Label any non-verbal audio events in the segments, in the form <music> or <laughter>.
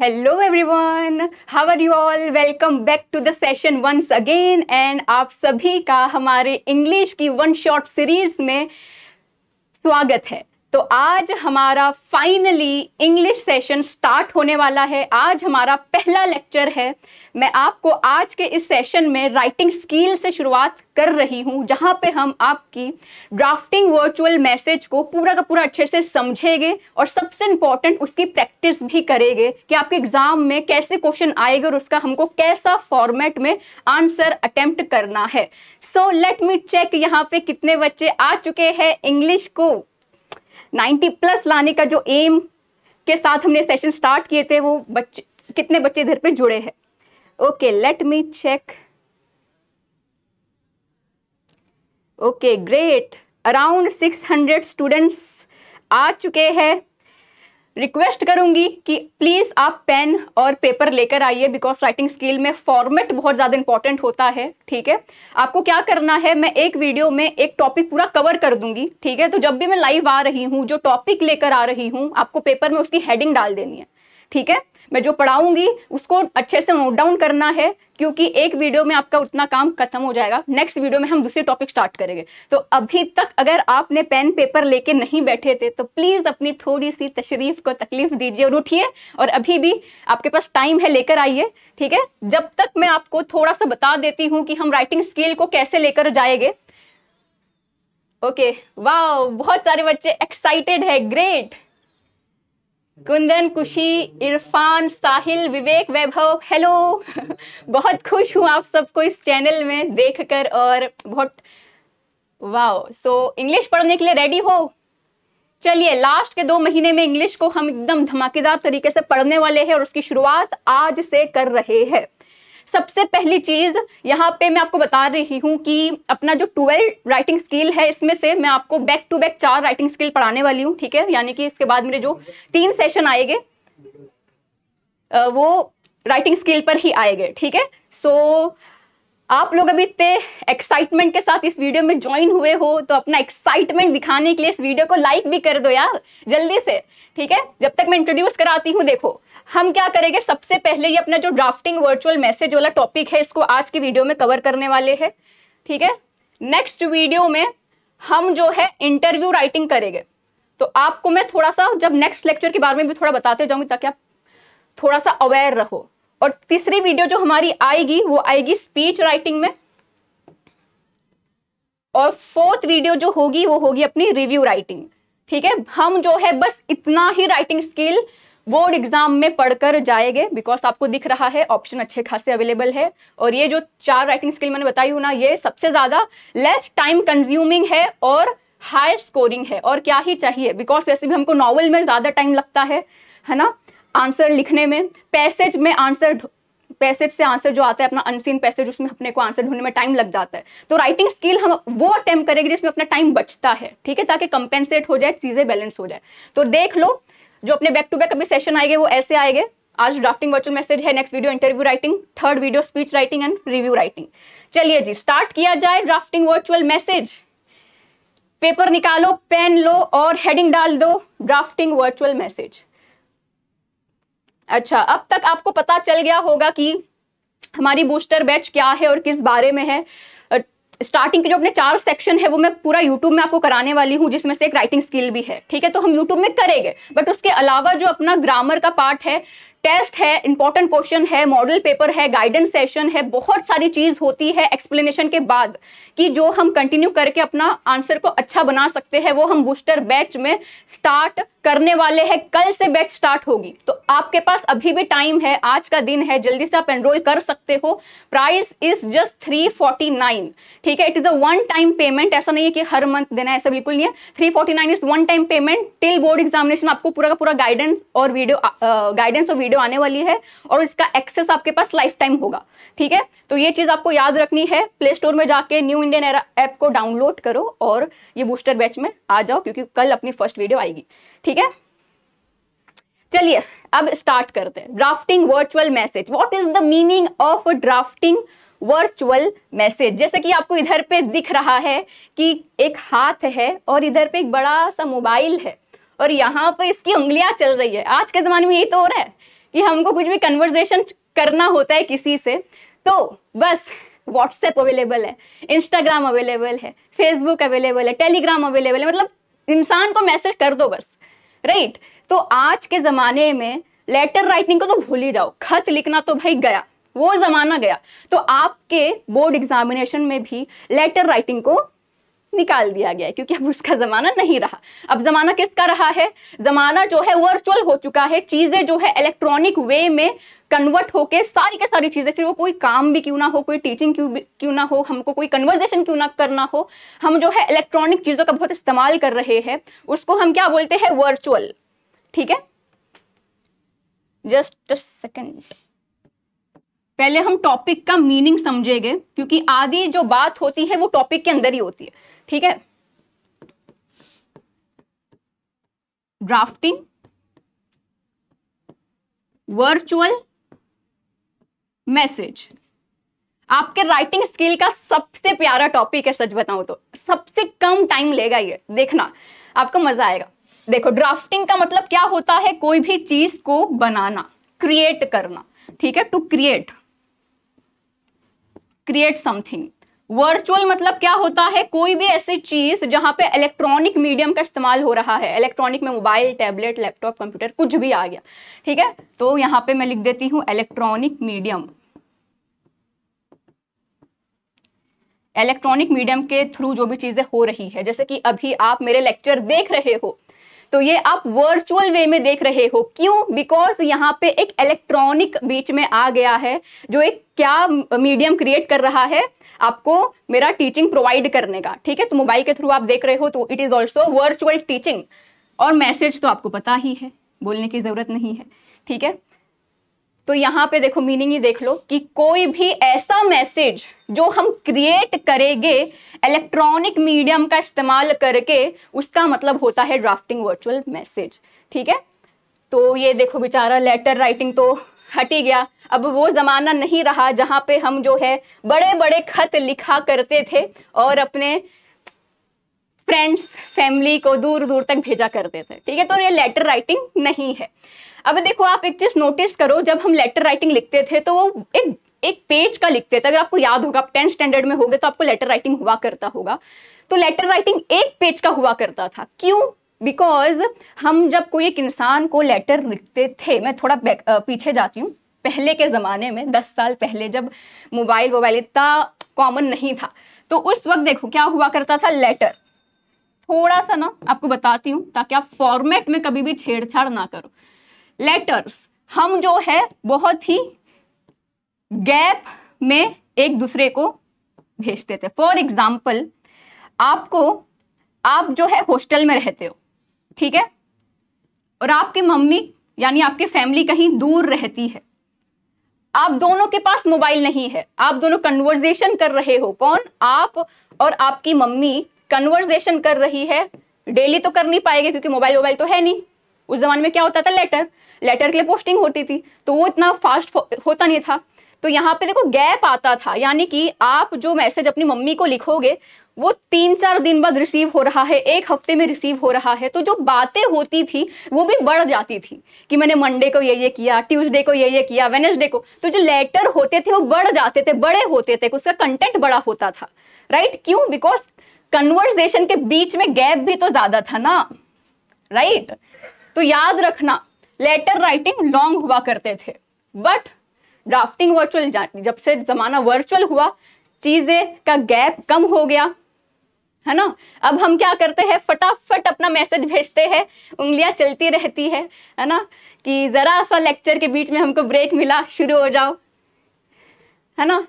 Hello everyone how are you all welcome back to the session once again and आप सभी का हमारे English की वन शॉट सीरीज में स्वागत है तो आज हमारा फाइनली इंग्लिश सेशन स्टार्ट होने वाला है आज हमारा पहला लेक्चर है मैं आपको आज के इस सेशन में राइटिंग स्किल से शुरुआत कर रही हूँ जहाँ पे हम आपकी ड्राफ्टिंग वर्चुअल मैसेज को पूरा का पूरा अच्छे से समझेंगे और सबसे इम्पॉर्टेंट उसकी प्रैक्टिस भी करेंगे कि आपके एग्जाम में कैसे क्वेश्चन आएगा और उसका हमको कैसा फॉर्मेट में आंसर अटेम्प्ट करना है सो लेट मी चेक यहाँ पे कितने बच्चे आ चुके हैं इंग्लिश को 90 प्लस लाने का जो एम के साथ हमने सेशन स्टार्ट किए थे वो बच्चे कितने बच्चे इधर पे जुड़े हैं okay let me check okay great around 600 students आ चुके हैं रिक्वेस्ट करूंगी कि प्लीज़ आप पेन और पेपर लेकर आइए बिकॉज राइटिंग स्किल में फॉर्मेट बहुत ज़्यादा इंपॉर्टेंट होता है ठीक है आपको क्या करना है मैं एक वीडियो में एक टॉपिक पूरा कवर कर दूंगी ठीक है तो जब भी मैं लाइव आ रही हूँ जो टॉपिक लेकर आ रही हूँ आपको पेपर में उसकी हेडिंग डाल देनी है ठीक है मैं जो पढ़ाऊंगी उसको अच्छे से नोट डाउन करना है क्योंकि एक वीडियो में आपका उतना काम खत्म हो जाएगा नेक्स्ट वीडियो में हम दूसरे टॉपिक स्टार्ट करेंगे तो अभी तक अगर आपने पेन पेपर लेके नहीं बैठे थे तो प्लीज़ अपनी थोड़ी सी तशरीफ को तकलीफ दीजिए और उठिए और अभी भी आपके पास टाइम है लेकर आइए ठीक है जब तक मैं आपको थोड़ा सा बता देती हूँ कि हम राइटिंग स्किल को कैसे लेकर जाएंगे ओके वाह बहुत सारे बच्चे एक्साइटेड है ग्रेट कुंदन खुशी इरफान साहिल विवेक वैभव हेलो <laughs> बहुत खुश हूँ आप सबको इस चैनल में देखकर और बहुत वाओ सो so, इंग्लिश पढ़ने के लिए रेडी हो चलिए लास्ट के दो महीने में इंग्लिश को हम एकदम धमाकेदार तरीके से पढ़ने वाले हैं और उसकी शुरुआत आज से कर रहे हैं सबसे पहली चीज़ यहाँ पे मैं आपको बता रही हूँ कि अपना जो ट्वेल्व राइटिंग स्किल है इसमें से मैं आपको बैक टू बैक चार राइटिंग स्किल पढ़ाने वाली हूँ ठीक है यानी कि इसके बाद मेरे जो तीन सेशन आएंगे वो राइटिंग स्किल पर ही आएंगे ठीक है सो आप लोग अभी इतने एक्साइटमेंट के साथ इस वीडियो में ज्वाइन हुए हो तो अपना एक्साइटमेंट दिखाने के लिए इस वीडियो को लाइक भी कर दो यार जल्दी से ठीक है जब तक मैं इंट्रोड्यूस कराती हूँ देखो हम क्या करेंगे सबसे पहले ये अपना जो ड्राफ्टिंग वर्चुअल मैसेज वाला टॉपिक है इसको आज की वीडियो में कवर करने वाले हैं ठीक है नेक्स्ट वीडियो में हम जो है इंटरव्यू राइटिंग करेंगे तो आपको मैं थोड़ा सा जब नेक्स्ट लेक्चर के बारे में भी थोड़ा बताते जाऊंगी ताकि आप थोड़ा सा अवेयर रहो और तीसरी वीडियो जो हमारी आएगी वो आएगी स्पीच राइटिंग में और फोर्थ वीडियो जो होगी वो होगी अपनी रिव्यू राइटिंग ठीक है हम जो है बस इतना ही राइटिंग स्किल बोर्ड एग्जाम में पढ़कर जाएंगे बिकॉज आपको दिख रहा है ऑप्शन अच्छे खासे अवेलेबल है और ये जो चार राइटिंग स्किल मैंने बताई हूँ ना ये सबसे ज़्यादा लेस टाइम कंज्यूमिंग है और हाई स्कोरिंग है और क्या ही चाहिए बिकॉज वैसे भी हमको नॉवल में ज़्यादा टाइम लगता है है ना आंसर लिखने में पैसेज में आंसर पैसेज से आंसर जो आता है अपना अनसीन पैसेज उसमें अपने को आंसर ढूंढने में टाइम लग जाता है तो राइटिंग स्किल हम वो अटेम्प करेंगे जिसमें अपना टाइम बचता है ठीक है ताकि कंपेंसेट हो जाए चीज़ें बैलेंस हो जाए तो देख लो जो अपने बैक टू बैक अभी सेशन आएंगे वो ऐसे आएंगे आज ड्राफ्टिंग वर्चुअल मैसेज है next video interview writing third video speech writing and review writing चलिए जी स्टार्ट किया जाए ड्राफ्टिंग वर्चुअल मैसेज पेपर निकालो पेन लो और हेडिंग डाल दो ड्राफ्टिंग वर्चुअल मैसेज अच्छा अब तक आपको पता चल गया होगा कि हमारी बूस्टर बैच क्या है और किस बारे में है स्टार्टिंग के जो अपने चार सेक्शन है वो मैं पूरा यूट्यूब में आपको कराने वाली हूँ जिसमें से एक राइटिंग स्किल भी है ठीक है तो हम यूट्यूब में करेंगे बट उसके अलावा जो अपना ग्रामर का पार्ट है टेस्ट है इंपॉर्टेंट क्वेश्चन है मॉडल पेपर है गाइडेंस सेशन है बहुत सारी चीज़ होती है एक्सप्लेनेशन के बाद कि जो हम कंटिन्यू करके अपना आंसर को अच्छा बना सकते हैं वो हम बूस्टर बैच में स्टार्ट करने वाले हैं कल से बैच स्टार्ट होगी तो आपके पास अभी भी टाइम है आज का दिन है जल्दी से आप एनरोल कर सकते हो price is just three forty nine ठीक है it is a one time payment ऐसा नहीं है कि हर मंथ देना ऐसा बिल्कुल नहीं है three forty nine is one time payment till board examination आपको पूरा का पूरा गाइडेंस और वीडियो गाइडेंस और वीडियो आने वाली है और इसका एक्सेस आपके पास लाइफ टाइम होगा ठीक है तो ये चीज़ आपको याद रखनी है प्ले स्टोर में जाके न्यू इंडियन एरा ऐप को डाउनलोड करो और ये बूस्टर बैच में आ जाओ क्योंकि कल अपनी फर्स्ट वीडियो आएगी ठीक है चलिए अब स्टार्ट करते हैं drafting virtual message what is the meaning of drafting virtual message जैसे कि आपको इधर पे दिख रहा है कि एक हाथ है और इधर पे एक बड़ा सा मोबाइल है और यहाँ पे इसकी उंगलियां चल रही है आज के ज़माने में यही तो हो रहा है कि हमको कुछ भी कन्वर्जेशन करना होता है किसी से तो बस व्हाट्सएप अवेलेबल है इंस्टाग्राम अवेलेबल है फेसबुक अवेलेबल है टेलीग्राम अवेलेबल है मतलब इंसान को मैसेज कर दो बस राइट तो आज के ज़माने में लेटर राइटिंग को तो भूल ही जाओ खत लिखना तो भाई गया वो ज़माना गया तो आपके बोर्ड एग्जामिनेशन में भी लेटर राइटिंग को निकाल दिया गया है क्योंकि अब उसका ज़माना नहीं रहा अब ज़माना किसका रहा है ज़माना जो है वर्चुअल हो चुका है चीज़ें जो है इलेक्ट्रॉनिक वे में कन्वर्ट होके सारी के सारी चीज़ें फिर वो कोई काम भी क्यों ना हो कोई टीचिंग क्यों क्यों ना हो हमको कोई कन्वर्जेशन क्यों ना करना हो हम जो है इलेक्ट्रॉनिक चीज़ों का बहुत इस्तेमाल कर रहे हैं उसको हम क्या बोलते हैं वर्चुअल ठीक है जस्ट सेकेंड पहले हम टॉपिक का मीनिंग समझेंगे क्योंकि आधी जो बात होती है वो टॉपिक के अंदर ही होती है ठीक है ड्राफ्टिंग वर्चुअल मैसेज आपके राइटिंग स्किल का सबसे प्यारा टॉपिक है सच बताऊं तो सबसे कम टाइम लेगा ये देखना आपको मजा आएगा देखो ड्राफ्टिंग का मतलब क्या होता है कोई भी चीज को बनाना क्रिएट करना ठीक है to create create something virtual मतलब क्या होता है कोई भी ऐसी चीज जहां पे इलेक्ट्रॉनिक मीडियम का इस्तेमाल हो रहा है इलेक्ट्रॉनिक में मोबाइल टैबलेट लैपटॉप कंप्यूटर कुछ भी आ गया ठीक है तो यहां पे मैं लिख देती हूं इलेक्ट्रॉनिक मीडियम इलेक्ट्रॉनिक मीडियम के थ्रू जो भी चीजें हो रही है जैसे कि अभी आप मेरे लेक्चर देख रहे हो तो ये आप वर्चुअल वे में देख रहे हो क्यों बिकॉज यहाँ पे एक इलेक्ट्रॉनिक बीच में आ गया है जो एक क्या मीडियम क्रिएट कर रहा है आपको मेरा टीचिंग प्रोवाइड करने का ठीक है तो मोबाइल के थ्रू आप देख रहे हो तो it is also virtual teaching और मैसेज तो आपको पता ही है बोलने की जरूरत नहीं है ठीक है तो यहाँ पे देखो मीनिंग ही देख लो कि कोई भी ऐसा मैसेज जो हम क्रिएट करेंगे इलेक्ट्रॉनिक मीडियम का इस्तेमाल करके उसका मतलब होता है ड्राफ्टिंग वर्चुअल मैसेज ठीक है तो ये देखो बेचारा लेटर राइटिंग तो हट ही गया अब वो ज़माना नहीं रहा जहाँ पे हम जो है बड़े बड़े खत लिखा करते थे और अपने फ्रेंड्स फैमिली को दूर दूर तक भेजा करते थे ठीक है तो ये लेटर राइटिंग नहीं है अब देखो आप एक चीज़ नोटिस करो जब हम लेटर राइटिंग लिखते थे तो वो एक एक पेज का लिखते थे अगर आपको याद होगा आप टेंथ स्टैंडर्ड में होगे तो आपको लेटर राइटिंग हुआ करता होगा तो लेटर राइटिंग एक पेज का हुआ करता था क्यों बिकॉज हम जब कोई एक इंसान को लेटर लिखते थे मैं थोड़ा पीछे जाती हूँ पहले के ज़माने में दस साल पहले जब मोबाइल वोबाइल इतना कॉमन नहीं था तो उस वक्त देखो क्या हुआ करता था लेटर थोड़ा सा ना आपको बताती हूँ ताकि आप फॉर्मेट में कभी भी छेड़छाड़ ना करो लेटर्स हम जो है बहुत ही गैप में एक दूसरे को भेजते थे फॉर एग्जाम्पल आपको आप जो है हॉस्टल में रहते हो ठीक है और आपकी मम्मी यानी आपकी फैमिली कहीं दूर रहती है आप दोनों के पास मोबाइल नहीं है आप दोनों कन्वर्जेशन कर रहे हो कौन आप और आपकी मम्मी कन्वर्जेशन कर रही है डेली तो कर नहीं पाएगी क्योंकि मोबाइल मोबाइल तो है नहीं उस जमाने में क्या होता था लेटर लेटर के लिए पोस्टिंग होती थी तो वो इतना फास्ट होता नहीं था तो यहाँ पे देखो गैप आता था यानी कि आप जो मैसेज अपनी मम्मी को लिखोगे वो तीन चार दिन बाद रिसीव हो रहा है एक हफ्ते में रिसीव हो रहा है तो जो बातें होती थी वो भी बढ़ जाती थी कि मैंने मंडे को ये ये किया ट्यूसडे को ये ये किया वेनेसडे को तो जो लेटर होते थे वो बढ़ जाते थे बड़े होते थे उसका कंटेंट बड़ा होता था राइट क्यों बिकॉज कन्वर्सेशन के बीच में गैप भी तो ज्यादा था ना राइट तो याद रखना लेटर राइटिंग लॉन्ग हुआ करते थे बट ड्राफ्टिंग वर्चुअल जब से जमाना वर्चुअल हुआ चीजें का गैप कम हो गया है ना अब हम क्या करते हैं फटाफट अपना मैसेज भेजते हैं उंगलियां चलती रहती है है ना कि ज़रा सा लेक्चर के बीच में हमको ब्रेक मिला शुरू हो जाओ है ना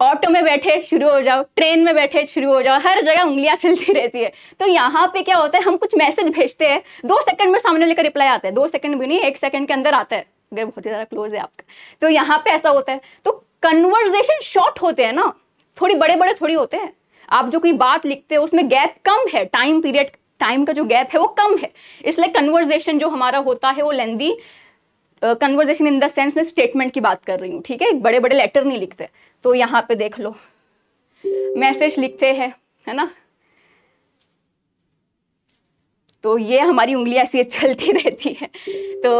ऑटो में बैठे शुरू हो जाओ ट्रेन में बैठे शुरू हो जाओ हर जगह उंगलियां चलती रहती है तो यहाँ पे क्या होता है हम कुछ मैसेज भेजते हैं दो सेकंड में सामने लेकर रिप्लाई आता है दो सेकंड भी नहीं एक सेकंड के अंदर आता है अगर बहुत ज़्यादा क्लोज है आपका तो यहाँ पे ऐसा होता है तो कन्वर्जेशन शॉर्ट होते हैं ना थोड़ी बड़े बड़े थोड़ी होते हैं आप जो कोई बात लिखते हो उसमें गैप कम है टाइम पीरियड टाइम का जो गैप है वो कम है इसलिए कन्वर्जेशन जो हमारा होता है वो lengthy conversation in the sense में स्टेटमेंट की बात कर रही हूँ ठीक है बड़े बड़े लेटर नहीं लिखते तो यहाँ पे देख लो मैसेज लिखते हैं है ना तो ये हमारी उंगलियाँ ऐसी चलती <laughs> रहती है तो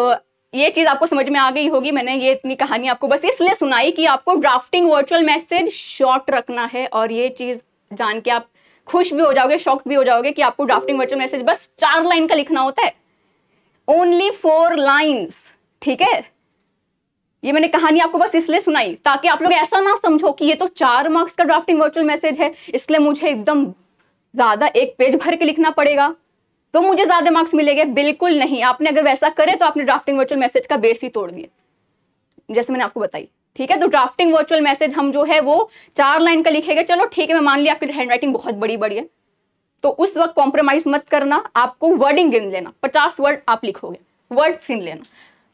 ये चीज़ आपको समझ में आ गई होगी मैंने ये इतनी कहानी आपको बस इसलिए सुनाई कि आपको ड्राफ्टिंग वर्चुअल मैसेज शॉर्ट रखना है और ये चीज़ जान के आप खुश भी हो जाओगे शॉक भी हो जाओगे कि आपको ड्राफ्टिंग वर्चुअल मैसेज बस चार लाइन का लिखना होता है ओनली फोर लाइन्स ठीक है ये मैंने कहानी आपको बस इसलिए सुनाई ताकि आप लोग ऐसा ना समझो कि ये तो चार मार्क्स का ड्राफ्टिंग वर्चुअल मैसेज है इसलिए मुझे एकदम ज़्यादा एक पेज भर के लिखना पड़ेगा तो मुझे ज़्यादा मार्क्स मिलेंगे बिल्कुल नहीं आपने अगर वैसा करे तो आपने ड्राफ्टिंग वर्चुअल मैसेज का बेस ही तोड़ दिया जैसे मैंने आपको बताई ठीक है तो ड्राफ्टिंग वर्चुअल मैसेज हम जो है वो चार लाइन का लिखेगा चलो ठीक है मैं मान लिया आपकी हैंडराइटिंग बहुत बड़ी बड़ी है तो उस वक्त कॉम्प्रोमाइज मत करना आपको वर्डिंग गिन लेना पचास वर्ड आप लिखोगे वर्ड गिन लेना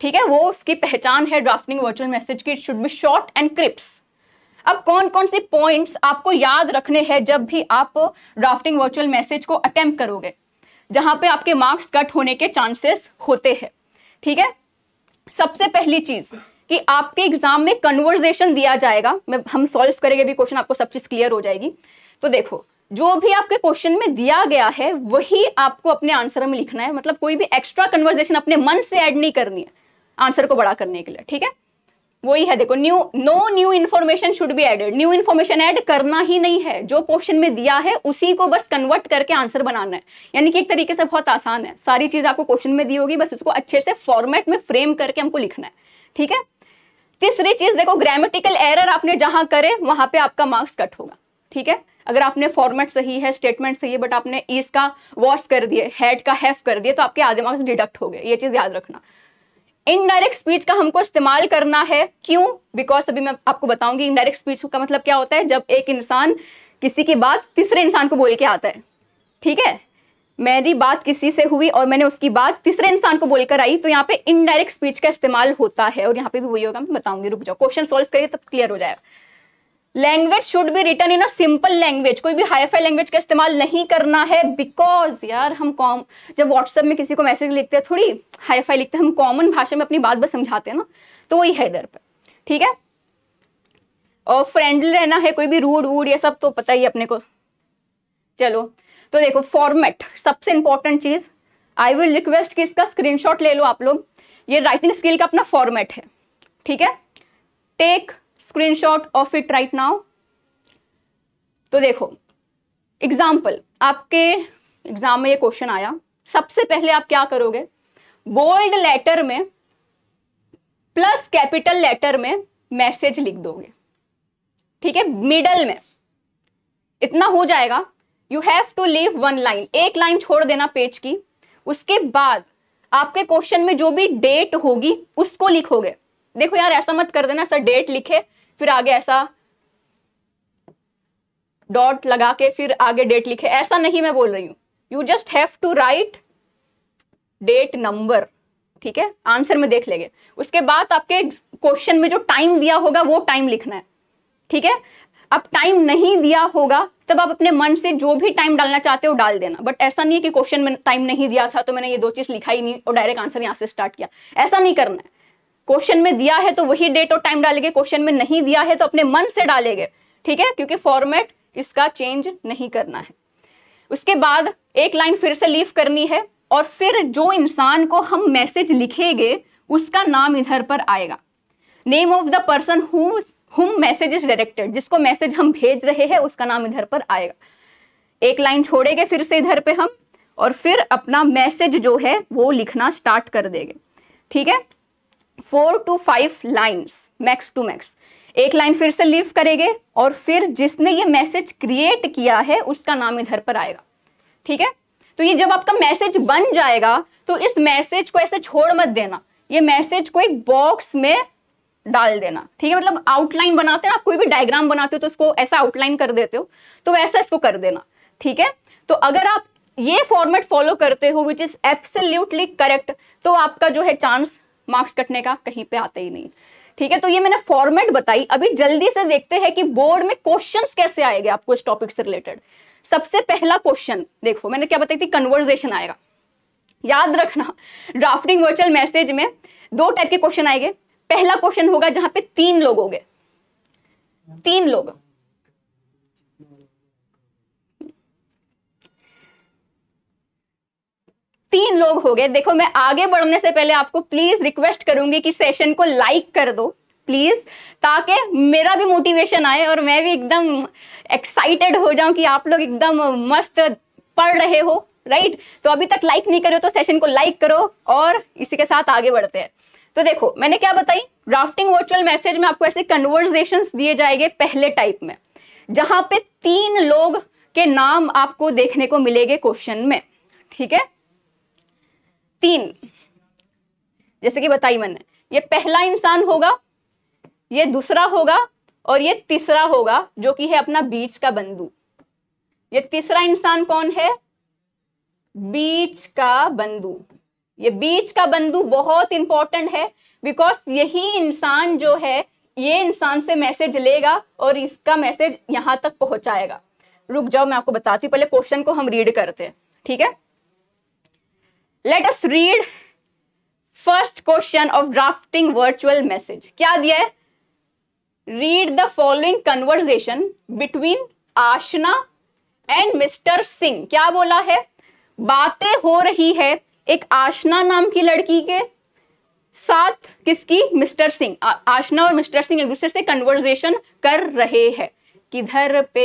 ठीक है वो उसकी पहचान है ड्राफ्टिंग वर्चुअल मैसेज की should be short and crisp अब कौन कौन से पॉइंट्स आपको याद रखने हैं जब भी आप ड्राफ्टिंग वर्चुअल मैसेज को अटेम्प करोगे जहां पे आपके मार्क्स कट होने के चांसेस होते हैं ठीक है सबसे पहली चीज़ कि आपके एग्जाम में कन्वर्जेशन दिया जाएगा मैं हम सॉल्व करेंगे भी क्वेश्चन आपको सब चीज़ क्लियर हो जाएगी तो देखो जो भी आपके क्वेश्चन में दिया गया है वही आपको अपने आंसर में लिखना है मतलब कोई भी एक्स्ट्रा कन्वर्जेशन अपने मन से ऐड नहीं करनी है आंसर को बड़ा करने के लिए ठीक है वही है देखो new no new information should be added new information add करना ही नहीं है जो क्वेश्चन में दिया है उसी को बस कन्वर्ट करके आंसर बनाना है यानी कि एक तरीके से बहुत आसान है सारी चीज आपको क्वेश्चन में दी होगी बस उसको अच्छे से फॉर्मेट में फ्रेम करके हमको लिखना है ठीक है तीसरी चीज देखो ग्रामेटिकल एरर आपने जहां करे वहां पे आपका मार्क्स कट होगा ठीक है अगर आपने फॉर्मेट सही है स्टेटमेंट सही है बट आपने ईस का वॉश कर दिए हेड का हैफ कर दिए तो आपके आधे मार्क्स डिडक्ट हो गए ये चीज याद रखना इनडायरेक्ट स्पीच का हमको इस्तेमाल करना है क्यों बिकॉज अभी मैं आपको बताऊंगी इनडायरेक्ट स्पीच का मतलब क्या होता है जब एक इंसान किसी की बात तीसरे इंसान को बोल के आता है ठीक है मेरी बात किसी से हुई और मैंने उसकी बात तीसरे इंसान को बोलकर आई तो यहाँ पे इनडायरेक्ट स्पीच का इस्तेमाल होता है और यहाँ पे भी वही होगा मैं बताऊंगी रुक जाओ क्वेश्चन सोल्व करिए तब क्लियर हो जाएगा language should be written in a simple language कोई भी हाईफाई लैंग्वेज का इस्तेमाल नहीं करना है बिकॉज यार हम कॉम जब व्हाट्सएप में किसी को मैसेज लिखते हैं थोड़ी हाईफाई लिखते हैं हम कॉमन भाषा में अपनी बात बस समझाते हैं ना तो वही है इधर पर ठीक है और फ्रेंडली रहना है कोई भी रूड वूड ये सब तो पता ही अपने को चलो तो देखो फॉर्मेट सबसे इंपॉर्टेंट चीज़ आई विल रिक्वेस्ट कि इसका स्क्रीनशॉट ले लो आप लोग ये राइटिंग स्किल का अपना फॉर्मेट है ठीक है take screenshot of it right now तो देखो एग्जाम्पल आपके एग्जाम में ये क्वेश्चन आया सबसे पहले आप क्या करोगे बोल्ड लेटर में प्लस कैपिटल लेटर में मैसेज लिख दोगे ठीक है मिडल में इतना हो जाएगा you have to leave one line एक लाइन छोड़ देना पेज की उसके बाद आपके क्वेश्चन में जो भी डेट होगी उसको लिखोगे देखो यार ऐसा मत कर देना ऐसा डेट लिखे फिर आगे ऐसा डॉट लगा के फिर आगे डेट लिखे ऐसा नहीं मैं बोल रही हूं you just have to write date number ठीक है आंसर में देख लेंगे उसके बाद आपके क्वेश्चन में जो टाइम दिया होगा वो टाइम लिखना है ठीक है अब टाइम नहीं दिया होगा तब आप अपने मन से जो भी टाइम डालना चाहते हो डाल देना बट ऐसा नहीं है कि क्वेश्चन में टाइम नहीं दिया था तो मैंने ये दो चीज लिखा ही नहीं और डायरेक्ट आंसर यहाँ से स्टार्ट किया ऐसा नहीं करना है क्वेश्चन में दिया है तो वही डेट और टाइम डालेंगे क्वेश्चन में नहीं दिया है तो अपने मन से डालेंगे ठीक है क्योंकि फॉर्मेट इसका चेंज नहीं करना है उसके बाद एक लाइन फिर से लीव करनी है और फिर जो इंसान को हम मैसेज लिखेंगे उसका नाम इधर पर आएगा name of the person who whom message is directed जिसको मैसेज हम भेज रहे हैं उसका नाम इधर पर आएगा एक लाइन छोड़ेंगे फिर से इधर पे हम और फिर अपना मैसेज जो है वो लिखना स्टार्ट कर देंगे ठीक है four to five lines max to max एक लाइन फिर से लीव करेंगे और फिर जिसने ये मैसेज क्रिएट किया है उसका नाम इधर पर आएगा ठीक है तो ये जब आपका मैसेज बन जाएगा तो इस मैसेज को ऐसे छोड़ मत देना ये मैसेज को एक बॉक्स में डाल देना ठीक है मतलब आउटलाइन बनाते हैं आप कोई भी डायग्राम बनाते हो तो उसको ऐसा आउटलाइन कर देते हो तो वैसा इसको कर देना ठीक है तो अगर आप ये फॉर्मेट फॉलो करते हो विच इज एब्सोल्यूटली करेक्ट तो आपका जो है चांस मार्क्स कटने का कहीं पे आता ही नहीं ठीक है तो ये मैंने फॉर्मेट बताई अभी जल्दी से देखते हैं कि बोर्ड में क्वेश्चन कैसे आएगा आपको इस टॉपिक से रिलेटेड सबसे पहला क्वेश्चन देखो मैंने क्या बताई थी कन्वर्जेशन आएगा याद रखना ड्राफ्टिंग वर्चुअल मैसेज में दो टाइप के क्वेश्चन आएंगे पहला क्वेश्चन होगा जहां पे तीन लोग होंगे तीन लोग तीन लोग हो गए देखो मैं आगे बढ़ने से पहले आपको प्लीज रिक्वेस्ट करूंगी कि सेशन को लाइक कर दो प्लीज ताकि मेरा भी मोटिवेशन आए और मैं भी एकदम एक्साइटेड हो जाऊं कि आप लोग एकदम मस्त पढ़ रहे हो राइट तो अभी तक लाइक नहीं करो तो सेशन को लाइक करो और इसी के साथ आगे बढ़ते हैं तो देखो मैंने क्या बताई राफ्टिंग वर्चुअल मैसेज में आपको ऐसे कन्वर्जेशन दिए जाएंगे पहले टाइप में जहां पे तीन लोग के नाम आपको देखने को मिलेंगे क्वेश्चन में ठीक है तीन जैसे कि बताई मैंने ये पहला इंसान होगा ये दूसरा होगा और ये तीसरा होगा जो कि है अपना बीच का बंधु ये तीसरा इंसान कौन है बीच का बंधु ये बीच का बंधु बहुत इंपॉर्टेंट है बिकॉज यही इंसान जो है ये इंसान से मैसेज लेगा और इसका मैसेज यहां तक पहुंचाएगा रुक जाओ मैं आपको बताती हूँ पहले क्वेश्चन को हम रीड करते हैं ठीक है let us read first question of drafting virtual message क्या दिया है read the following conversation between Ashna and mister Singh क्या बोला है बातें हो रही है एक आशना नाम की लड़की के साथ किसकी मिस्टर सिंह आशना और मिस्टर सिंह एक दूसरे से कन्वर्जेशन कर रहे हैं किधर पे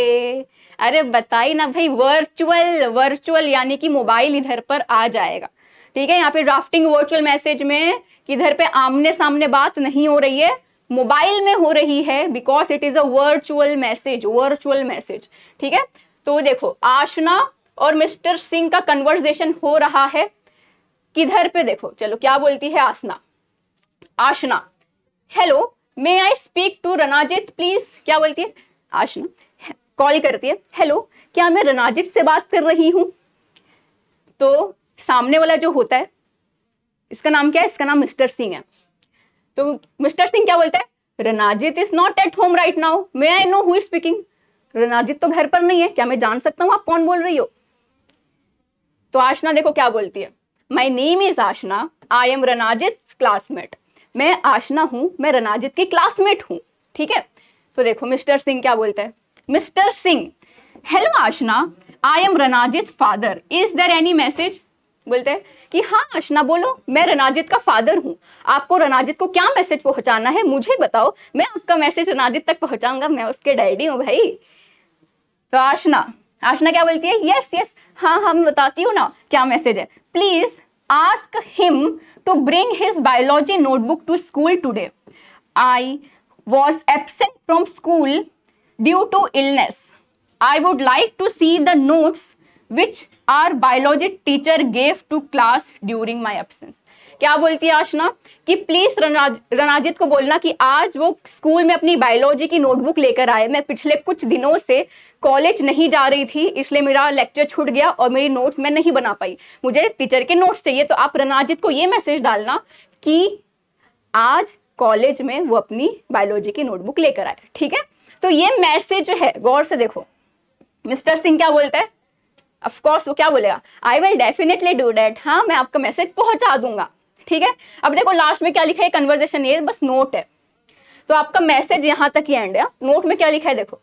अरे बताई ना भाई वर्चुअल वर्चुअल यानी कि मोबाइल इधर पर आ जाएगा ठीक है यहाँ पे ड्राफ्टिंग वर्चुअल मैसेज में किधर पे आमने सामने बात नहीं हो रही है मोबाइल में हो रही है because it is a virtual message virtual message ठीक है तो देखो आशना और मिस्टर सिंह का कन्वर्जेशन हो रहा है किधर पे देखो चलो क्या बोलती है Asna Ashna hello may I speak to Ranjit please क्या बोलती है आशना कॉल करती है हेलो क्या मैं रनाजित से बात कर रही हूं तो सामने वाला जो होता है इसका नाम क्या है इसका नाम मिस्टर सिंह है तो मिस्टर सिंह क्या बोलता है Ranjit is not at home right now may I know who speaking Ranjit तो घर पर नहीं है क्या मैं जान सकता हूं आप कौन बोल रही हो तो आशना देखो क्या बोलती है my name is Ashna I am Ranjit classmate मैं आशना हूँ मैं रनाजित की क्लासमेट हूँ ठीक है तो देखो मिस्टर सिंह क्या बोलते हैं mister Singh hello Ashna I am Ranjit father is there any message बोलते हैं कि हाँ आशना बोलो मैं रनाजित का फादर हूँ आपको रनाजित को क्या मैसेज पहुंचाना है मुझे बताओ मैं आपका मैसेज रनाजित तक पहुंचाऊंगा मैं उसके डैडी हूँ भाई तो आशना आशना क्या बोलती है यस यस हाँ हाँ मैं बताती हूँ ना क्या मैसेज है please ask him to bring his biology notebook to school today. I was absent from school due to illness. I would like to see the notes which our biology teacher gave to class during my absence. क्या बोलती है आशना कि please रनाज, को बोलना कि आज वो school में अपनी बायोलॉजी की नोटबुक लेकर आए मैं पिछले कुछ दिनों से कॉलेज नहीं जा रही थी इसलिए मेरा लेक्चर छूट गया और मेरी नोट्स मैं नहीं बना पाई मुझे टीचर के नोट्स चाहिए तो आप रणाजित को ये मैसेज डालना कि आज कॉलेज में वो अपनी बायोलॉजी की नोटबुक लेकर आए ठीक है तो ये मैसेज है गौर से देखो मिस्टर सिंह क्या बोलता है कोर्स वो क्या बोलेगा I will definitely do that हाँ मैं आपका मैसेज पहुंचा दूंगा ठीक है अब देखो लास्ट में क्या लिखा है कन्वर्जेशन ये बस नोट है तो आपका मैसेज यहां तक ही एंड है नोट में क्या लिखा है देखो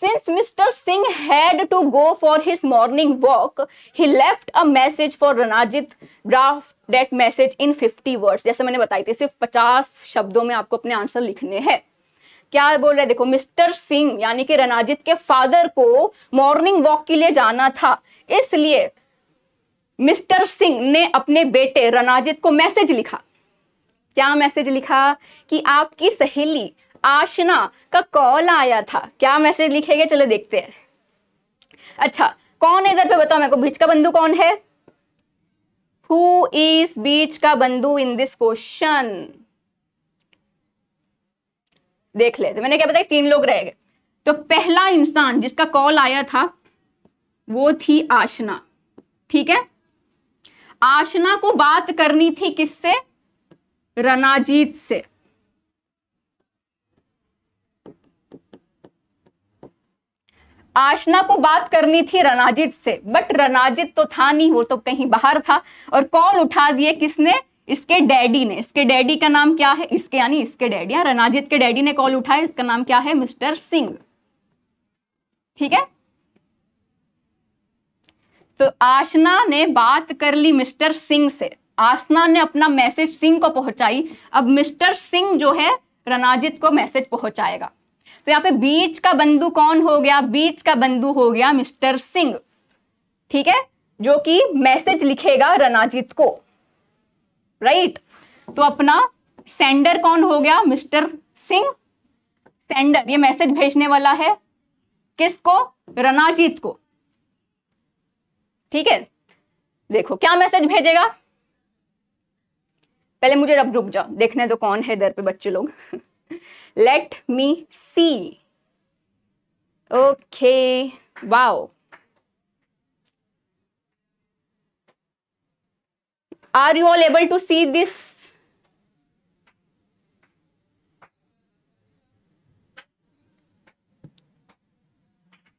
since mister Singh had to go for his morning walk he left a message for Ranjit Draft that message in 50 words. जैसे मैंने बताई थी सिर्फ 50 शब्दों में आपको अपने आंसर लिखने हैं क्या बोल रहे देखो मिस्टर सिंह यानी कि रनाजित के फादर को मॉर्निंग वॉक के लिए जाना था इसलिए मिस्टर सिंह ने अपने बेटे रनाजित को मैसेज लिखा क्या मैसेज लिखा कि आपकी सहेली आशना का कॉल आया था क्या मैसेज लिखेगा चलो देखते हैं अच्छा कौन है इधर पे बताओ मेरे को बीच का बंधु कौन है हु इज बीच का बंधु इन दिस क्वेश्चन देख लेते मैंने क्या बताया तीन लोग रह गए तो पहला इंसान जिसका कॉल आया था वो थी आशना ठीक है आशना को बात करनी थी किससे रनाजीत से आशना को बात करनी थी रनाजीत से बट रनाजीत तो था नहीं वो तो कहीं बाहर था और कॉल उठा दिए किसने इसके डैडी ने इसके डैडी का नाम क्या है इसके यानी इसके डैडी या हाँ, रनाजीत के डैडी ने कॉल उठाया इसका नाम क्या है मिस्टर सिंह ठीक है तो आशना ने बात कर ली मिस्टर सिंह से आसना ने अपना मैसेज सिंह को पहुंचाई अब मिस्टर सिंह जो है रनाजित को मैसेज पहुंचाएगा तो यहाँ पे बीच का बंधु कौन हो गया बीच का बंधु हो गया मिस्टर सिंह ठीक है जो कि मैसेज लिखेगा रनाजीत को राइट right? तो अपना सेंडर कौन हो गया मिस्टर सिंह सेंडर ये मैसेज भेजने वाला है किसको रनाजीत को ठीक है देखो क्या मैसेज भेजेगा पहले मुझे रब रुक जाओ देखने तो कौन है इधर पे बच्चे लोग let me see okay wow are you all able to see this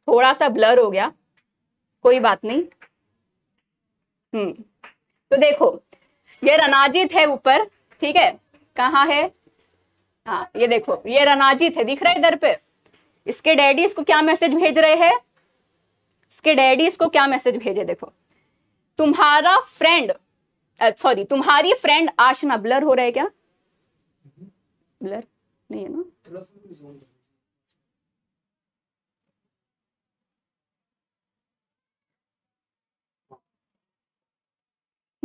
थोड़ा सा ब्लर हो गया कोई बात नहीं हम्म। तो देखो ये रनाजित है ऊपर ठीक है कहाँ है हाँ ये देखो ये रनाजित है दिख रहा है इधर पे इसके डैडी इसको क्या मैसेज भेज रहे हैं इसके डैडी इसको क्या मैसेज भेजे देखो तुम्हारा फ्रेंड सॉरी तुम्हारी फ्रेंड आशना ब्लर हो रहा है क्या ब्लर हम्म। नहीं है ना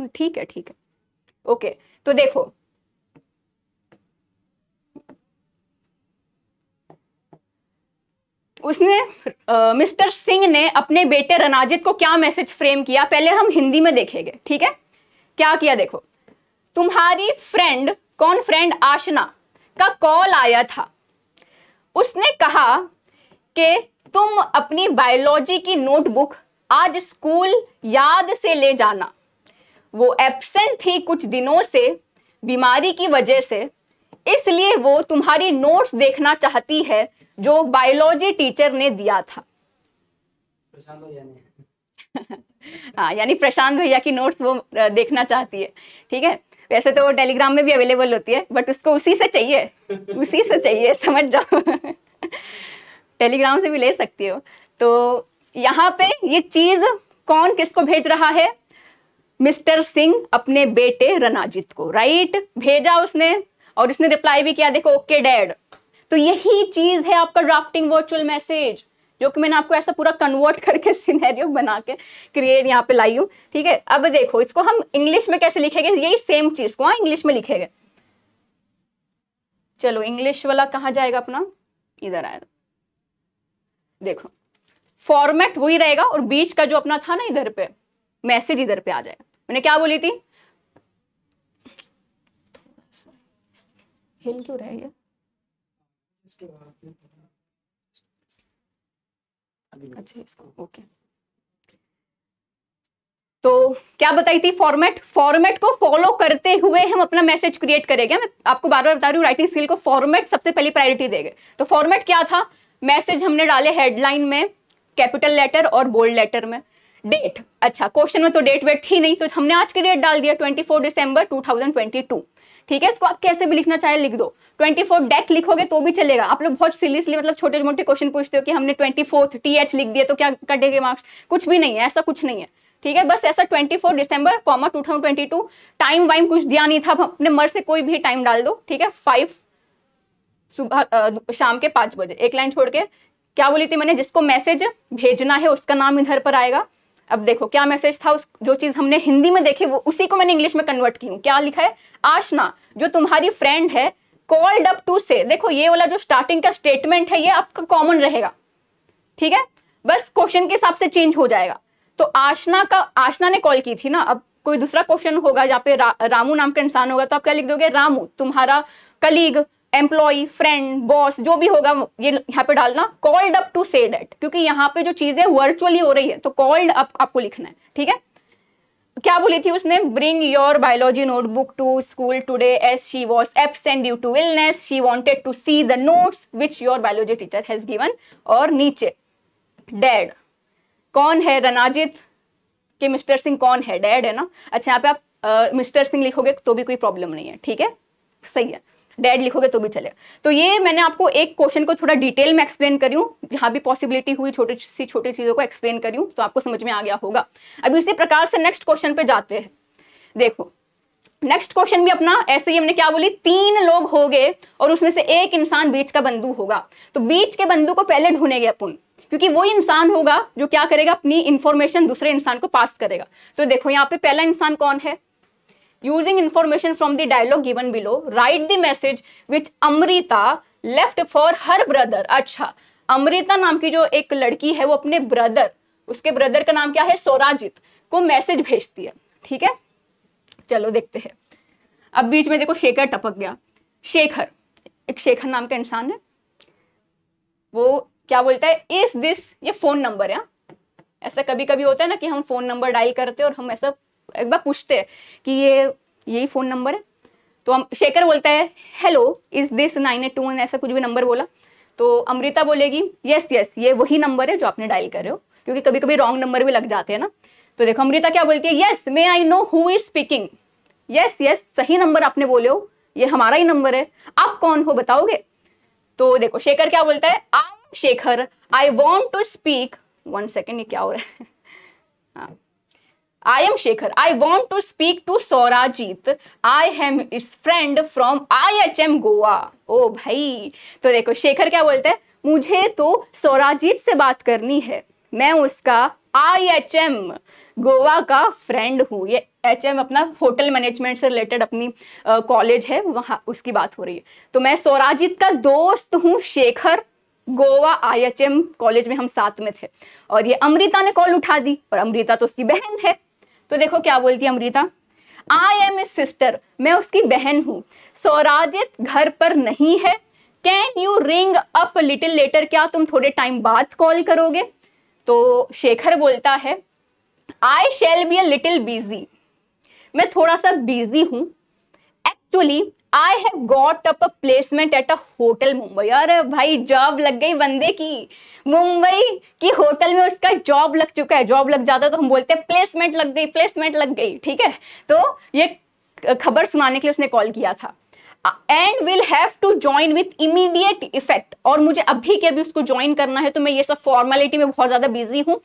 हम्म, ठीक है ठीक है ओके तो देखो उसने आ, मिस्टर सिंह ने अपने बेटे रनाजित को क्या मैसेज फ्रेम किया पहले हम हिंदी में देखेंगे ठीक है क्या किया देखो तुम्हारी फ्रेंड कौन फ्रेंड आशना का कॉल आया था उसने कहा कि तुम अपनी बायोलॉजी की नोटबुक आज स्कूल याद से ले जाना वो एबसेंट थी कुछ दिनों से बीमारी की वजह से इसलिए वो तुम्हारी नोट्स देखना चाहती है जो बायोलॉजी टीचर ने दिया था <laughs> हाँ यानी प्रशांत भैया की नोट्स वो देखना चाहती है ठीक है वैसे तो वो टेलीग्राम में भी अवेलेबल होती है बट उसको उसी से चाहिए उसी से चाहिए समझ जाओ टेलीग्राम से भी ले सकती हो तो यहाँ पे ये चीज़ कौन किसको भेज रहा है मिस्टर सिंह अपने बेटे रनाजीत को राइट भेजा उसने और इसने रिप्लाई भी किया देखो ओके डैड तो यही चीज है आपका ड्राफ्टिंग वर्चुअल मैसेज जो कि मैंने आपको ऐसा पूरा कन्वर्ट <laughs> करके सिनेरियो बना के क्रिएट यहाँ पे लाई हूँ ठीक है अब देखो इसको हम इंग्लिश में कैसे लिखेंगे यही सेम चीज को इंग्लिश हाँ, में लिखेंगे चलो इंग्लिश वाला कहाँ जाएगा अपना इधर आएगा देखो फॉर्मेट वही रहेगा और बीच का जो अपना था ना इधर पे मैसेज इधर पे आ जाएगा मैंने क्या बोली थी हिल क्यों रहा है ये अच्छा इसको ओके तो क्या बताई थी फॉर्मेट फॉर्मेट को फॉलो करते हुए हम अपना मैसेज क्रिएट करेंगे मैं आपको बार बार बता रही हूँ राइटिंग स्किल को फॉर्मेट सबसे पहली प्रायोरिटी देंगे तो फॉर्मेट क्या था मैसेज हमने डाले हेडलाइन में कैपिटल लेटर और बोल्ड लेटर में डेट अच्छा क्वेश्चन में तो डेट वेट थी नहीं तो हमने आज की डेट डाल दिया 24 दिसंबर 2022 ठीक है इसको आप कैसे भी लिखना चाहे लिख दो 24 डेक लिखोगे तो भी चलेगा आप लोग बहुत सीरियसली मतलब छोटे मोटे क्वेश्चन पूछते हो कि हमने ट्वेंटी फोर्थ टी एच लिख दिया तो क्या कटेंगे मार्क्स कुछ भी नहीं है ऐसा कुछ नहीं है ठीक है बस ऐसा 24 दिसंबर कॉमा 2022 टाइम वाइम कुछ दिया नहीं था अपने मर से कोई भी टाइम डाल दो ठीक है फाइव सुबह शाम के पांच बजे एक लाइन छोड़ के क्या बोली थी मैंने जिसको मैसेज भेजना है उसका नाम इधर पर आएगा अब देखो क्या मैसेज था उस जो चीज़ हमने हिंदी में देखी वो उसी को मैंने इंग्लिश में कन्वर्ट की हूँ क्या लिखा है आशना जो तुम्हारी फ्रेंड है कॉल्ड अप टू से देखो ये वाला जो स्टार्टिंग का स्टेटमेंट है ये आपका कॉमन रहेगा ठीक है बस क्वेश्चन के हिसाब से चेंज हो जाएगा तो आशना का आशना ने कॉल की थी ना अब कोई दूसरा क्वेश्चन होगा जहाँ पे रा, रामू नाम का इंसान होगा तो आप क्या लिख दोगे रामू तुम्हारा कलीग एम्प्लॉई फ्रेंड बॉस जो भी होगा ये यहाँ पे डालना called up to say that क्योंकि यहाँ पे जो चीजें वर्चुअली हो रही है तो कॉल्ड अप आपको लिखना है ठीक है क्या बोली थी उसने bring your biology notebook to school today as she was absent due to illness she wanted to see the notes which your biology teacher has given और नीचे डैड कौन है रनाजित के मिस्टर सिंह कौन है डैड है ना अच्छा यहाँ पे आप मिस्टर सिंह लिखोगे तो भी कोई प्रॉब्लम नहीं है ठीक है सही है डैड लिखोगे तो भी चलेगा तो ये मैंने आपको एक क्वेश्चन को थोड़ा डिटेल में एक्सप्लेन करूँ जहाँ भी पॉसिबिलिटी हुई छोटी सी छोटी चीज़ों को एक्सप्लेन करूँ तो आपको समझ में आ गया होगा अब इसी प्रकार से नेक्स्ट क्वेश्चन पर जाते हैं देखो नेक्स्ट क्वेश्चन भी अपना ऐसे ही हमने क्या बोली तीन लोग हो गए और उसमें से एक इंसान बीच का बंधु होगा तो बीच के बंधु को पहले ढूंढेंगे अपन क्योंकि वो इंसान होगा जो क्या करेगा अपनी इंफॉर्मेशन दूसरे इंसान को पास करेगा तो देखो यहाँ पे पहला इंसान कौन है using information from the dialogue given below write the message which amrita left for her brother अच्छा अमृता नाम की जो एक लड़की है वो अपने ब्रदर उसके ब्रदर का नाम क्या है स्वराजित को मैसेज भेजती है ठीक है चलो देखते हैं अब बीच में देखो शेखर टपक गया शेखर एक शेखर नाम का इंसान है वो क्या बोलता है इज दिस ये फोन नंबर है हाँ। ऐसा कभी कभी होता है ना कि हम फोन नंबर डायल करते हैं और हम ऐसा एक बार पूछते हैं कि ये यही फ़ोन नंबर है तो हम शेखर बोलता है hello is this nine eight two one ऐसा कुछ भी नंबर बोला तो अमृता बोलेगी यस यस ये वही नंबर है जो आपने डायल कर रहे हो क्योंकि कभी कभी रॉन्ग नंबर भी लग जाते हैं ना तो देखो अमृता क्या बोलती है yes may I know who is speaking yes yes सही नंबर आपने बोले हो ये हमारा ही नंबर है आप कौन हो बताओगे तो देखो शेखर क्या बोलता है am Shekhar I want to speak one second ये क्या हो रहा है <laughs> हाँ I am Shekhar I want to speak to Saurajit I am his friend from I H M Goa ओ भाई तो देखो शेखर क्या बोलते हैं मुझे तो सौराजीत से बात करनी है मैं उसका आई एच एम गोवा का फ्रेंड हूँ ये एच एम अपना होटल मैनेजमेंट से रिलेटेड अपनी कॉलेज है वहाँ उसकी बात हो रही है तो मैं सौराजीत का दोस्त हूँ Shekhar Goa I H M college में हम साथ में थे और ये अमृता ने कॉल उठा दी और अमृता तो उसकी बहन है तो देखो क्या बोलती है Amrita I am a sister मैं उसकी बहन हूँ स्वराजित घर पर नहीं है can you ring up little later क्या तुम थोड़े टाइम बाद कॉल करोगे तो शेखर बोलता है I shall be a little busy मैं थोड़ा सा बिजी हूँ actually I have got up a placement at a hotel Mumbai अरे भाई जॉब लग गई बंदे की मुंबई की होटल में उसका जॉब लग चुका है जॉब लग जाता तो हम बोलते हैं प्लेसमेंट लग गई प्लेसमेंट लग गई ठीक है तो ये खबर सुनाने के लिए उसने कॉल किया था and will have to join with immediate effect और मुझे अभी के अभी उसको ज्वाइन करना है तो मैं ये सब फॉर्मेलिटी में बहुत ज़्यादा बिजी हूँ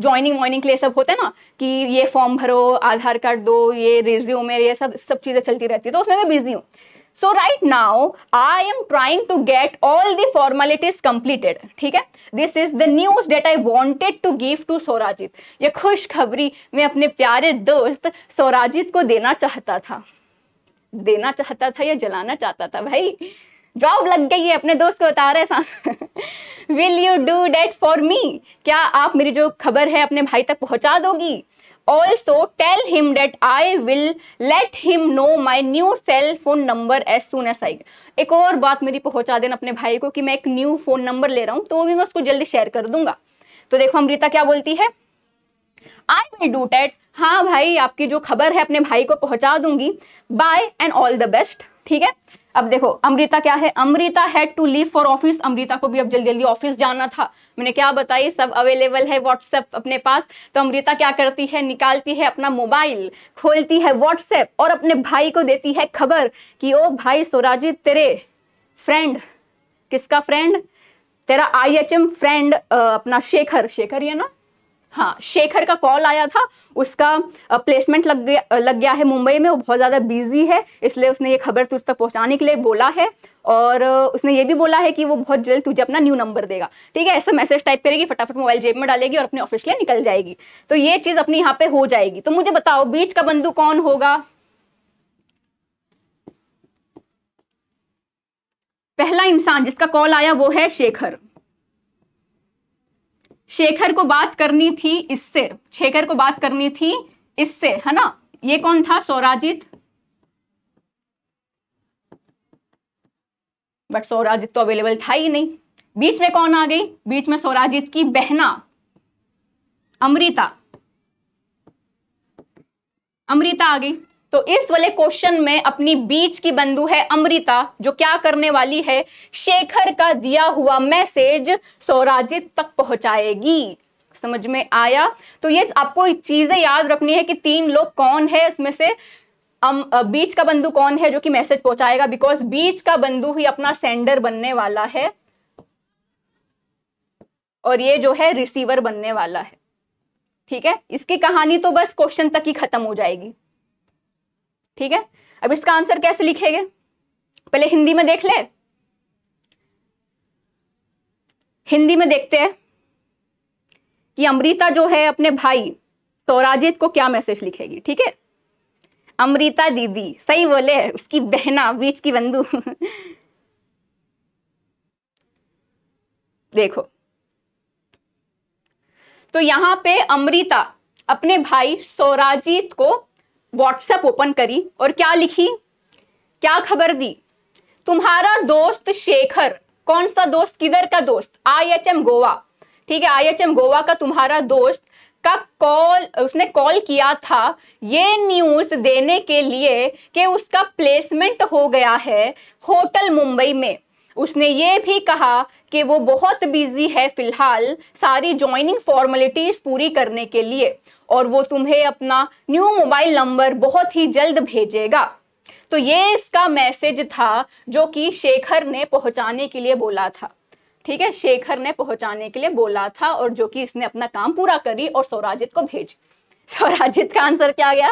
ज्वाइनिंग वॉइनिंग के लिए सब होता है ना कि ये फॉर्म भरो आधार कार्ड दो ये रिज्यूम है ये सब सब चीज़ें चलती रहती है तो उसमें मैं बिजी हूँ so right now I am trying to get all the formalities completed ठीक है this is the news that I wanted to give to Saurajit ये खुशखबरी मैं अपने प्यारे दोस्त सौराजित को देना चाहता था देना चाहता था या जलाना चाहता था भाई जॉब लग गई है अपने दोस्त को बता रहे हैं will you do that for me क्या आप मेरी जो खबर है अपने भाई तक पहुंचा दोगी also tell him that I will let him know my new cell phone number as soon as I एक और बात मेरी पहुंचा देना अपने भाई को कि मैं एक न्यू फोन नंबर ले रहा हूँ तो भी मैं उसको जल्दी शेयर कर दूंगा तो देखो अमृता क्या बोलती है आई विल डू डेट हाँ भाई आपकी जो खबर है अपने भाई को पहुंचा दूंगी bye and all the best ठीक है अब देखो अमृता क्या है Amrita had to leave for office Amrita को भी अब जल्दी जल्दी ऑफिस जाना था मैंने क्या बताई सब अवेलेबल है व्हाट्सएप अपने पास तो अमृता क्या करती है निकालती है अपना मोबाइल खोलती है व्हाट्सएप और अपने भाई को देती है खबर कि ओ भाई स्वराजी तेरे फ्रेंड किसका फ्रेंड तेरा आई एच एम फ्रेंड अपना शेखर शेखर ये ना हाँ शेखर का कॉल आया था उसका प्लेसमेंट लग गया लग गया है मुंबई में वो बहुत ज़्यादा बिजी है इसलिए उसने ये खबर तुझ तक पहुंचाने के लिए बोला है और उसने ये भी बोला है कि वो बहुत जल्द तुझे अपना न्यू नंबर देगा ठीक है ऐसा मैसेज टाइप करेगी फटाफट मोबाइल जेब में डालेगी और अपने ऑफिस लिए निकल जाएगी तो ये चीज़ अपने यहाँ पर हो जाएगी तो मुझे बताओ बीच का बंधु कौन होगा पहला इंसान जिसका कॉल आया वो है शेखर शेखर को बात करनी थी इससे शेखर को बात करनी थी इससे है ना ये कौन था सौराजित बट सौराजित तो अवेलेबल था ही नहीं बीच में कौन आ गई बीच में सौराजित की बहना अमृता अमृता आ गई तो इस वाले क्वेश्चन में अपनी बीच की बंधु है अमृता जो क्या करने वाली है शेखर का दिया हुआ मैसेज सौराजित तक पहुंचाएगी समझ में आया तो ये आपको चीजें याद रखनी है कि तीन लोग कौन है इसमें से अम, बीच का बंधु कौन है जो कि मैसेज पहुंचाएगा बिकॉज बीच का बंधु ही अपना सेंडर बनने वाला है और ये जो है रिसीवर बनने वाला है ठीक है इसकी कहानी तो बस क्वेश्चन तक ही खत्म हो जाएगी ठीक है अब इसका आंसर कैसे लिखेंगे पहले हिंदी में देख ले हिंदी में देखते हैं कि अमृता जो है अपने भाई सौराजित को क्या मैसेज लिखेगी ठीक है अमृता दीदी सही बोले उसकी बहना बीच की बंधु <laughs> देखो तो यहां पे अमृता अपने भाई सौराजित को व्हाट्सएप ओपन करी और क्या लिखी क्या खबर दी तुम्हारा दोस्त शेखर कौन सा दोस्त किधर का दोस्त आई एच एम गोवा ठीक है आई एच एम गोवा का तुम्हारा दोस्त का कॉल उसने कॉल किया था ये न्यूज़ देने के लिए कि उसका प्लेसमेंट हो गया है होटल मुंबई में उसने ये भी कहा कि वो बहुत बिजी है फिलहाल सारी जॉइनिंग फॉर्मेलिटीज़ पूरी करने के लिए और वो तुम्हें अपना न्यू मोबाइल नंबर बहुत ही जल्द भेजेगा तो ये इसका मैसेज था जो कि शेखर ने पहुंचाने के लिए बोला था ठीक है शेखर ने पहुंचाने के लिए बोला था और जो कि इसने अपना काम पूरा करी और स्वराजित को भेज <laughs> स्वराजित का आंसर क्या गया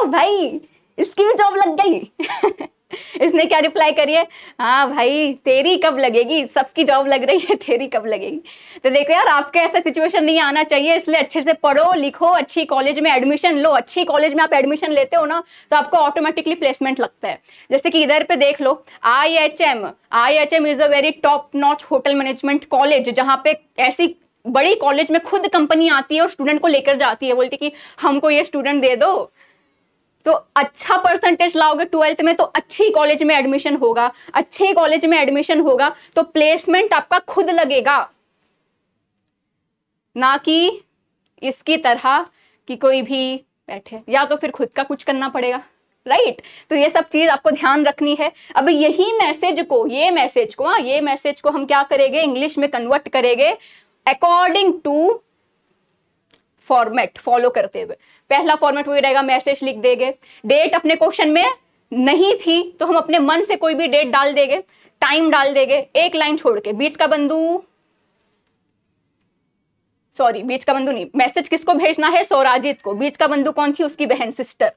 ओ भाई इसकी भी जॉब लग गई <laughs> इसने क्या रिप्लाई करिए हाँ भाई तेरी कब लगेगी सबकी जॉब लग रही है तेरी कब लगेगी तो देखो यार आपके ऐसा सिचुएशन नहीं आना चाहिए इसलिए अच्छे से पढ़ो लिखो अच्छी कॉलेज में एडमिशन लो अच्छी कॉलेज में आप एडमिशन लेते हो ना तो आपको ऑटोमेटिकली प्लेसमेंट लगता है जैसे कि इधर पे देख लो I H M I H M is a very top notch hotel management college जहाँ पे ऐसी बड़ी कॉलेज में खुद कंपनी आती है और स्टूडेंट को लेकर जाती है बोलती कि हमको ये स्टूडेंट दे दो तो अच्छा परसेंटेज लाओगे ट्वेल्थ में तो अच्छी कॉलेज में एडमिशन होगा अच्छे कॉलेज में एडमिशन होगा तो प्लेसमेंट आपका खुद लगेगा ना कि इसकी तरह कि कोई भी बैठे या तो फिर खुद का कुछ करना पड़ेगा राइट right? तो ये सब चीज आपको ध्यान रखनी है अब यही मैसेज को ये मैसेज को हाँ ये मैसेज को हम क्या करेंगे इंग्लिश में कन्वर्ट करेंगे अकॉर्डिंग टू फॉर्मेट फॉलो करते हुए पहला फॉर्मेट वही रहेगा मैसेज लिख देंगे डेट अपने क्वेश्चन में नहीं थी तो हम अपने मन से कोई भी डेट डाल देंगे टाइम डाल देंगे एक लाइन छोड़ के बीच का बंधु सॉरी बीच का बंधु नहीं मैसेज किसको भेजना है सौराजित को बीच का बंधु कौन थी उसकी बहन सिस्टर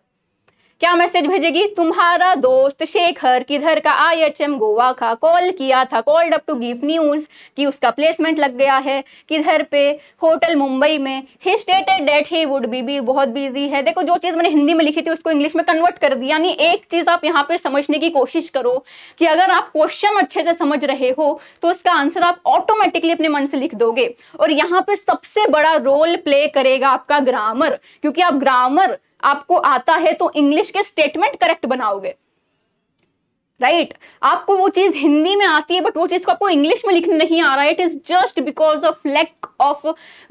क्या मैसेज भेजेगी तुम्हारा दोस्त शेखर किधर का आई एच एम गोवा का कॉल किया था called up to give news कि उसका प्लेसमेंट लग गया है किधर पे होटल मुंबई में ही stated that he would be be बहुत बिजी है देखो जो चीज़ मैंने हिंदी में लिखी थी उसको इंग्लिश में कन्वर्ट कर दी यानी एक चीज़ आप यहाँ पे समझने की कोशिश करो कि अगर आप क्वेश्चन अच्छे से समझ रहे हो तो उसका आंसर आप ऑटोमेटिकली अपने मन से लिख दोगे और यहाँ पे सबसे बड़ा रोल प्ले करेगा आपका ग्रामर क्योंकि आप ग्रामर आपको आता है तो इंग्लिश के स्टेटमेंट करेक्ट बनाओगे राइट right? आपको वो चीज हिंदी में आती है बट वो चीज को आपको इंग्लिश में लिखने नहीं आ रहा है it is just because of lack of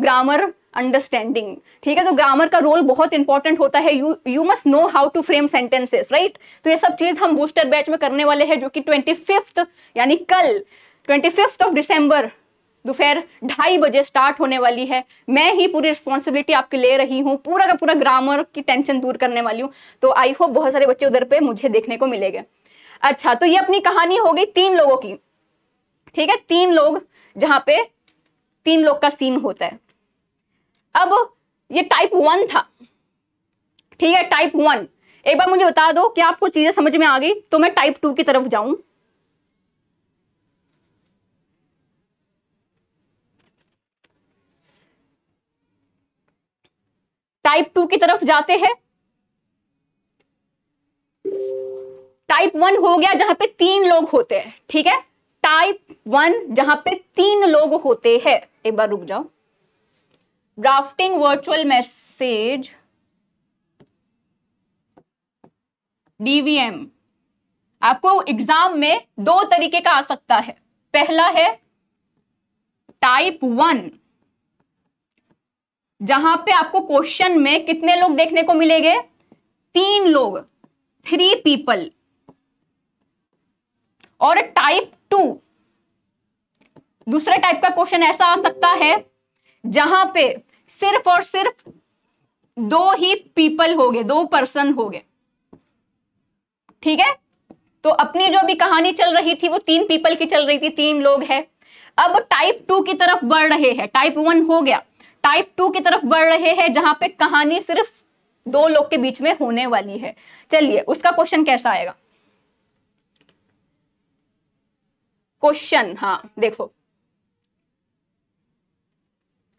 grammar understanding ठीक है तो ग्रामर का रोल बहुत इंपॉर्टेंट होता है you you must know how to frame sentences right तो ये सब चीज हम बूस्टर बैच में करने वाले हैं जो कि ट्वेंटी यानी कल ट्वेंटी ऑफ दिसंबर दोपहर ढाई बजे स्टार्ट होने वाली है मैं ही पूरी रिस्पॉन्सिबिलिटी आपकी ले रही हूँ पूरा का पूरा ग्रामर की टेंशन दूर करने वाली हूँ तो आई होप बहुत सारे बच्चे उधर पे मुझे देखने को मिलेंगे अच्छा तो ये अपनी कहानी हो गई तीन लोगों की ठीक है तीन लोग जहां पे तीन लोग का सीन होता है अब ये टाइप वन था ठीक है टाइप वन एक बार मुझे बता दो कि आपको चीज़ें समझ में आ गई तो मैं टाइप टू की तरफ जाऊं टाइप टू की तरफ जाते हैं टाइप वन हो गया जहां पे तीन लोग होते हैं ठीक है टाइप वन जहां पे तीन लोग होते हैं एक बार रुक जाओ ड्राफ्टिंग वर्चुअल मैसेज डीवीएम आपको एग्जाम में दो तरीके का आ सकता है पहला है टाइप वन जहां पे आपको क्वेश्चन में कितने लोग देखने को मिलेंगे तीन लोग थ्री पीपल और टाइप टू दूसरे टाइप का क्वेश्चन ऐसा आ सकता है जहां पे सिर्फ और सिर्फ दो ही पीपल हो गए दो पर्सन हो गए ठीक है तो अपनी जो भी कहानी चल रही थी वो तीन पीपल की चल रही थी तीन लोग है अब टाइप टू की तरफ बढ़ रहे हैं टाइप वन हो गया टाइप टू की तरफ बढ़ रहे हैं जहां पे कहानी सिर्फ दो लोग के बीच में होने वाली है चलिए उसका क्वेश्चन कैसा आएगा क्वेश्चन हाँ देखो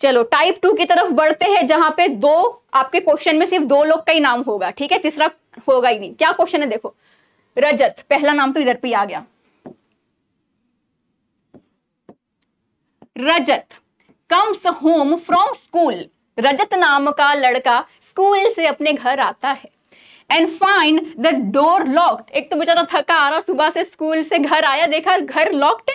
चलो टाइप टू की तरफ बढ़ते हैं जहां पे दो आपके क्वेश्चन में सिर्फ दो लोग का ही नाम होगा ठीक है तीसरा होगा ही नहीं क्या क्वेश्चन है देखो रजत पहला नाम तो इधर पे आ गया Rajat comes home from school Rajat नाम का लड़का स्कूल से अपने घर आता है and find the door locked एक तो बेचारा थका आ रहा सुबह से स्कूल से घर आया देखा घर locked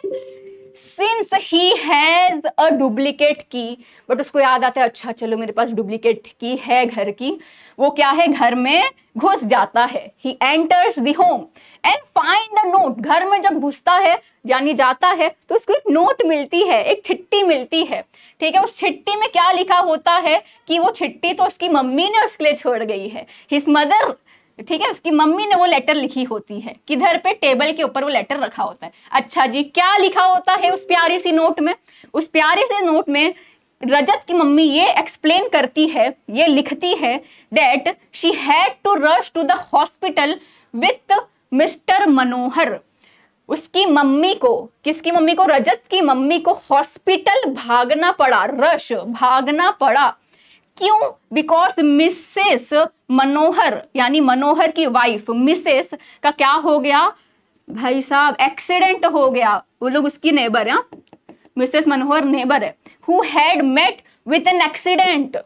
since he has a duplicate key but उसको याद आता है अच्छा चलो मेरे पास डुप्लीकेट की है घर की वो क्या है घर में घुस जाता है he enters the home and find a note घर में जब घुसता है यानी जाता है तो उसको एक नोट मिलती है एक छिट्टी मिलती है ठीक है उस छिट्टी में क्या लिखा होता है कि वो छिट्टी तो उसकी मम्मी ने उसके लिए छोड़ गई है हिज मदर ठीक है उसकी मम्मी ने वो लेटर लिखी होती है किधर पे टेबल के ऊपर वो लेटर रखा होता है अच्छा जी क्या लिखा होता है उस प्यारी सी नोट में उस प्यारे से नोट में रजत की मम्मी ये एक्सप्लेन करती है ये लिखती है that she had to rush to the hospital with Mr Manohar उसकी मम्मी को किसकी मम्मी को रजत की मम्मी को हॉस्पिटल भागना पड़ा रश भागना पड़ा क्यों बिकॉज मिसेस मनोहर यानी मनोहर की वाइफ मिसेस का क्या हो गया भाई साहब एक्सीडेंट हो गया वो लोग उसकी हाँ? नेबर है मिसेस मनोहर नेबर है who had met with an accident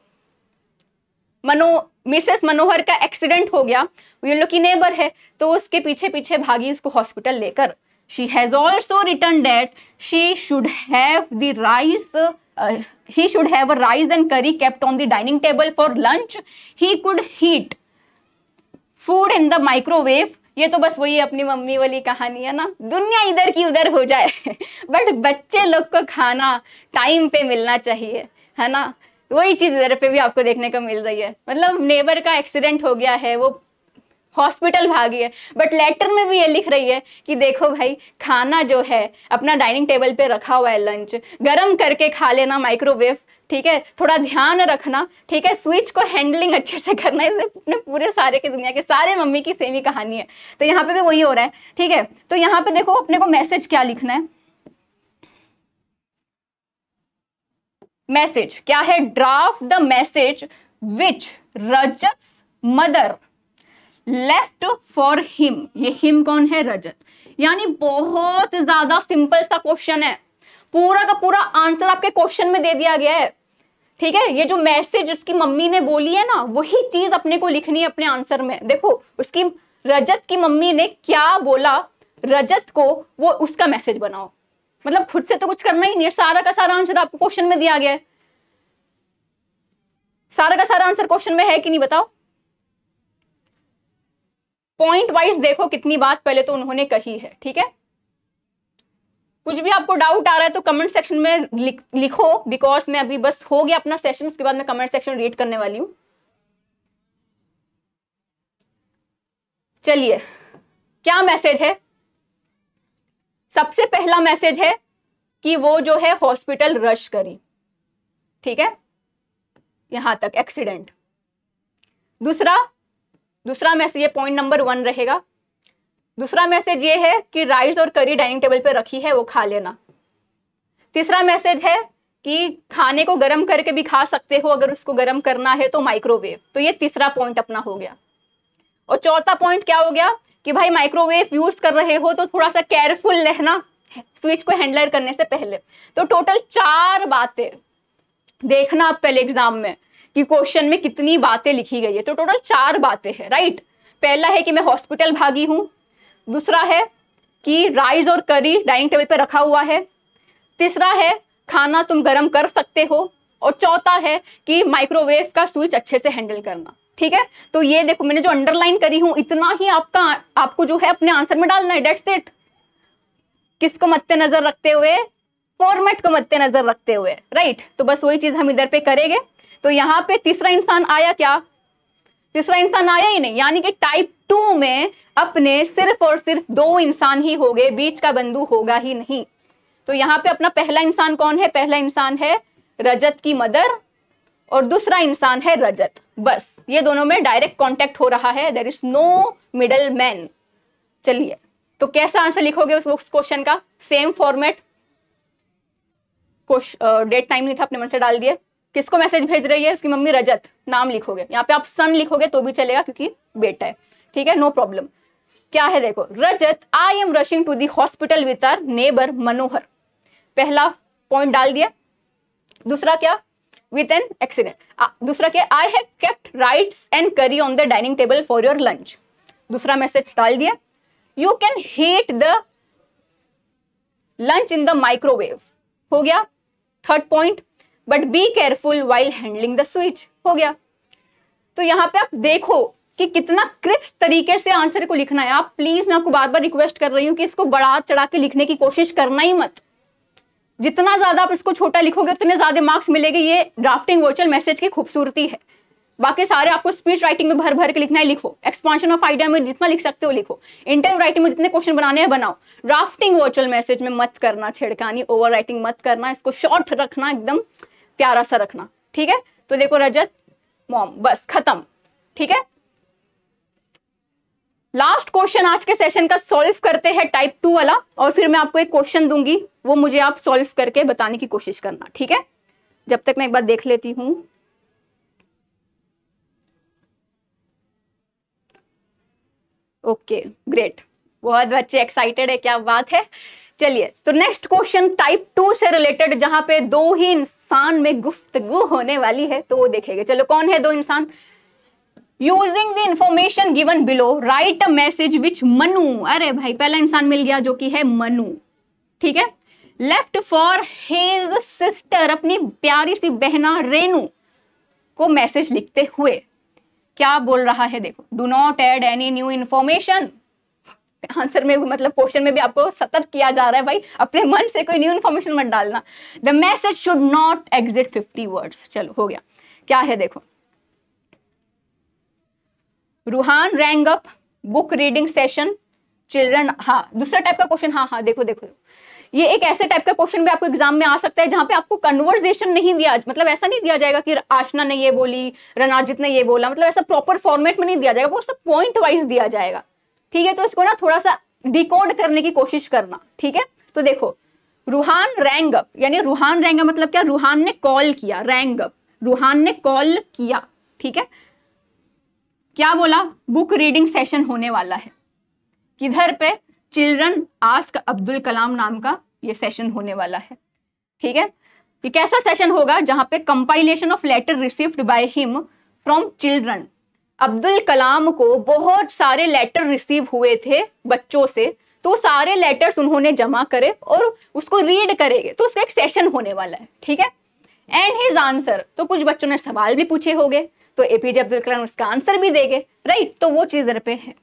मनो मिसेस मनोहर का एक्सीडेंट हो गया ये लोग की नेबर है तो उसके पीछे पीछे भागी उसको हॉस्पिटल लेकर she has also written that she should have the rice he should have a rice and curry kept on the dining table for lunch he could heat food in the microwave ये तो बस वही अपनी mummy वाली कहानी है ना दुनिया इधर की उधर हो जाए बट <laughs> बच्चे लोग को खाना टाइम पे मिलना चाहिए है ना वही चीज़ इधर पे भी आपको देखने को मिल रही है मतलब नेबर का एक्सीडेंट हो गया है वो हॉस्पिटल भागी है बट लेटर में भी ये लिख रही है कि देखो भाई खाना जो है अपना डाइनिंग टेबल पे रखा हुआ है लंच गर्म करके खा लेना माइक्रोवेव ठीक है थोड़ा ध्यान रखना ठीक है स्विच को हैंडलिंग अच्छे से करना इसे अपने पूरे सारे की दुनिया के सारे मम्मी की सेम ही कहानी है तो यहाँ पे भी वही हो रहा है ठीक है तो यहाँ पे देखो अपने को मैसेज क्या लिखना है मैसेज क्या है draft the message which Rajat mother left for him ये हिम कौन है रजत यानी बहुत ज्यादा सिंपल सा क्वेश्चन है पूरा का पूरा आंसर आपके क्वेश्चन में दे दिया गया है ठीक है ये जो मैसेज उसकी मम्मी ने बोली है ना वही चीज अपने को लिखनी है अपने आंसर में देखो उसकी रजत की मम्मी ने क्या बोला रजत को वो उसका मैसेज बनाओ मतलब खुद से तो कुछ करना ही नहीं है सारा का सारा आंसर आपको क्वेश्चन में दिया गया है सारा का सारा आंसर क्वेश्चन में है कि नहीं बताओ पॉइंट वाइज देखो कितनी बात पहले तो उन्होंने कही है ठीक है कुछ भी आपको डाउट आ रहा है तो कमेंट सेक्शन में लिखो बिकॉज मैं अभी बस हो गया अपना सेशन उसके बाद मैं कमेंट सेक्शन रीड करने वाली हूं चलिए क्या मैसेज है सबसे पहला मैसेज है कि वो जो है हॉस्पिटल रश करी ठीक है यहां तक एक्सीडेंट दूसरा दूसरा मैसेज ये पॉइंट नंबर वन रहेगा दूसरा मैसेज ये है कि राइस और करी डाइनिंग टेबल पर रखी है वो खा लेना तीसरा मैसेज है कि खाने को गर्म करके भी खा सकते हो अगर उसको गर्म करना है तो माइक्रोवेव तो ये तीसरा पॉइंट अपना हो गया और चौथा पॉइंट क्या हो गया कि भाई माइक्रोवेव यूज कर रहे हो तो थोड़ा सा केयरफुल रहना स्विच को हैंडलर करने से पहले तो टोटल चार बातें देखना आप पहले एग्जाम में कि क्वेश्चन में कितनी बातें लिखी गई है तो टोटल चार बातें हैं राइट पहला है कि मैं हॉस्पिटल भागी हूँ दूसरा है कि राइस और करी डाइनिंग टेबल पर रखा हुआ है तीसरा है खाना तुम गर्म कर सकते हो और चौथा है कि माइक्रोवेव का स्विच अच्छे से हैंडल करना ठीक है तो ये देखो मैंने जो अंडरलाइन करी हूं इतना ही आपका आपको जो है अपने आंसर में डालना है डेट्स इट किसको मद्देनजर रखते हुए फॉर्मेट को मद्देनजर रखते हुए राइट तो बस वही चीज हम इधर पे करेंगे तो यहां पे तीसरा इंसान आया क्या तीसरा इंसान आया ही नहीं यानी कि टाइप टू में अपने सिर्फ और सिर्फ दो इंसान ही हो गए बीच का बंधु होगा ही नहीं तो यहां पे अपना पहला इंसान कौन है पहला इंसान है रजत की मदर और दूसरा इंसान है रजत बस ये दोनों में डायरेक्ट कॉन्टेक्ट हो रहा है there is no middle man चलिए तो कैसा आंसर लिखोगे उस क्वेश्चन का सेम फॉर्मेट डेट टाइम नहीं था अपने मन से डाल दिया किसको मैसेज भेज रही है उसकी मम्मी रजत नाम लिखोगे यहाँ पे आप सन लिखोगे तो भी चलेगा क्योंकि बेटा है ठीक है नो प्रॉब्लम क्या है देखो Rajat I am rushing to the hospital with our neighbour Manohar पहला पॉइंट डाल दिया दूसरा क्या विथ एन एक्सीडेंट दूसरा क्या I have kept rice and curry on the dining table for your lunch दूसरा मैसेज डाल दिया you can heat the lunch in the microwave हो गया third point but be careful while handling the switch हो गया तो यहाँ पे आप देखो कि कितना क्रिप्स तरीके से आंसर को लिखना है आप प्लीज मैं आपको बार बार रिक्वेस्ट कर रही हूँ कि इसको बड़ा चढ़ा के लिखने की कोशिश करना ही मत जितना ज्यादा आप इसको छोटा लिखोगे उतने ज्यादा मार्क्स मिलेगी ये ड्राफ्टिंग वर्चुअल मैसेज की खूबसूरती है बाकी सारे आपको स्पीच राइटिंग में भर भर के लिखना है लिखो एक्सपांशन ऑफ आइडिया में जितना लिख सकते हो लिखो इंटरव्यू राइटिंग में जितने क्वेश्चन बनाने हैं बनाओ ड्राफ्टिंग वर्चुअल मैसेज में मत करना छेड़कानी ओवर राइटिंग मत करना इसको शॉर्ट रखना एकदम प्यारा सा रखना ठीक है तो देखो रजत मॉम बस खत्म ठीक है लास्ट क्वेश्चन आज के सेशन का सॉल्व करते हैं टाइप टू वाला और फिर मैं आपको एक क्वेश्चन दूंगी वो मुझे आप सॉल्व करके बताने की कोशिश करना ठीक है जब तक मैं एक बार देख लेती हूं ओके ग्रेट बहुत बच्चे एक्साइटेड है क्या बात है चलिए तो नेक्स्ट क्वेश्चन टाइप टू से रिलेटेड जहां पे दो ही इंसान में गुफ्तगु होने वाली है तो वो देखेंगे चलो कौन है दो इंसान using the information given below write a message which Manu अरे भाई पहला इंसान मिल गया जो कि है मनु ठीक है लेफ्ट फॉर हिज सिस्टर अपनी प्यारी सी बहना रेनू को मैसेज लिखते हुए क्या बोल रहा है देखो do not add any new information answer में मतलब क्वेश्चन में भी आपको सतर्क किया जा रहा है भाई अपने मन से कोई न्यू इन्फॉर्मेशन मत डालना the message should not exceed fifty words चलो हो गया क्या है देखो Ruhan rang up book reading session children हाँ दूसरा टाइप का क्वेश्चन हाँ हाँ देखो देखो ये एक ऐसे टाइप का क्वेश्चन भी आपको एग्जाम में आ सकता है जहां पे आपको कन्वर्जेशन नहीं दिया मतलब ऐसा नहीं दिया जाएगा कि आशना ने ये बोली रनाजित ने ये बोला मतलब ऐसा प्रॉपर फॉर्मेट में नहीं दिया जाएगा पॉइंट वाइज दिया जाएगा ठीक है तो इसको ना थोड़ा सा डिकोड करने की कोशिश करना ठीक है तो देखो रूहान रैंग अप यानी रूहान रैंग मतलब क्या रूहान ने कॉल किया रैंग अप रूहान ने कॉल किया ठीक है क्या बोला बुक रीडिंग सेशन होने वाला है किधर पे चिल्ड्रन आस्क अब्दुल कलाम नाम का ये सेशन होने वाला है ठीक है ये कैसा सेशन होगा जहां पे compilation of letter received by him from children Abdul Kalam को बहुत सारे लेटर रिसीव हुए थे बच्चों से तो सारे लेटर्स उन्होंने जमा करे और उसको रीड करेंगे तो उसका एक सेशन होने वाला है ठीक है एंड हिज आंसर तो कुछ बच्चों ने सवाल भी पूछे होंगे तो एपीजे अब्दुल कलाम उसका आंसर भी देंगे राइट तो वो चीज इधर पे है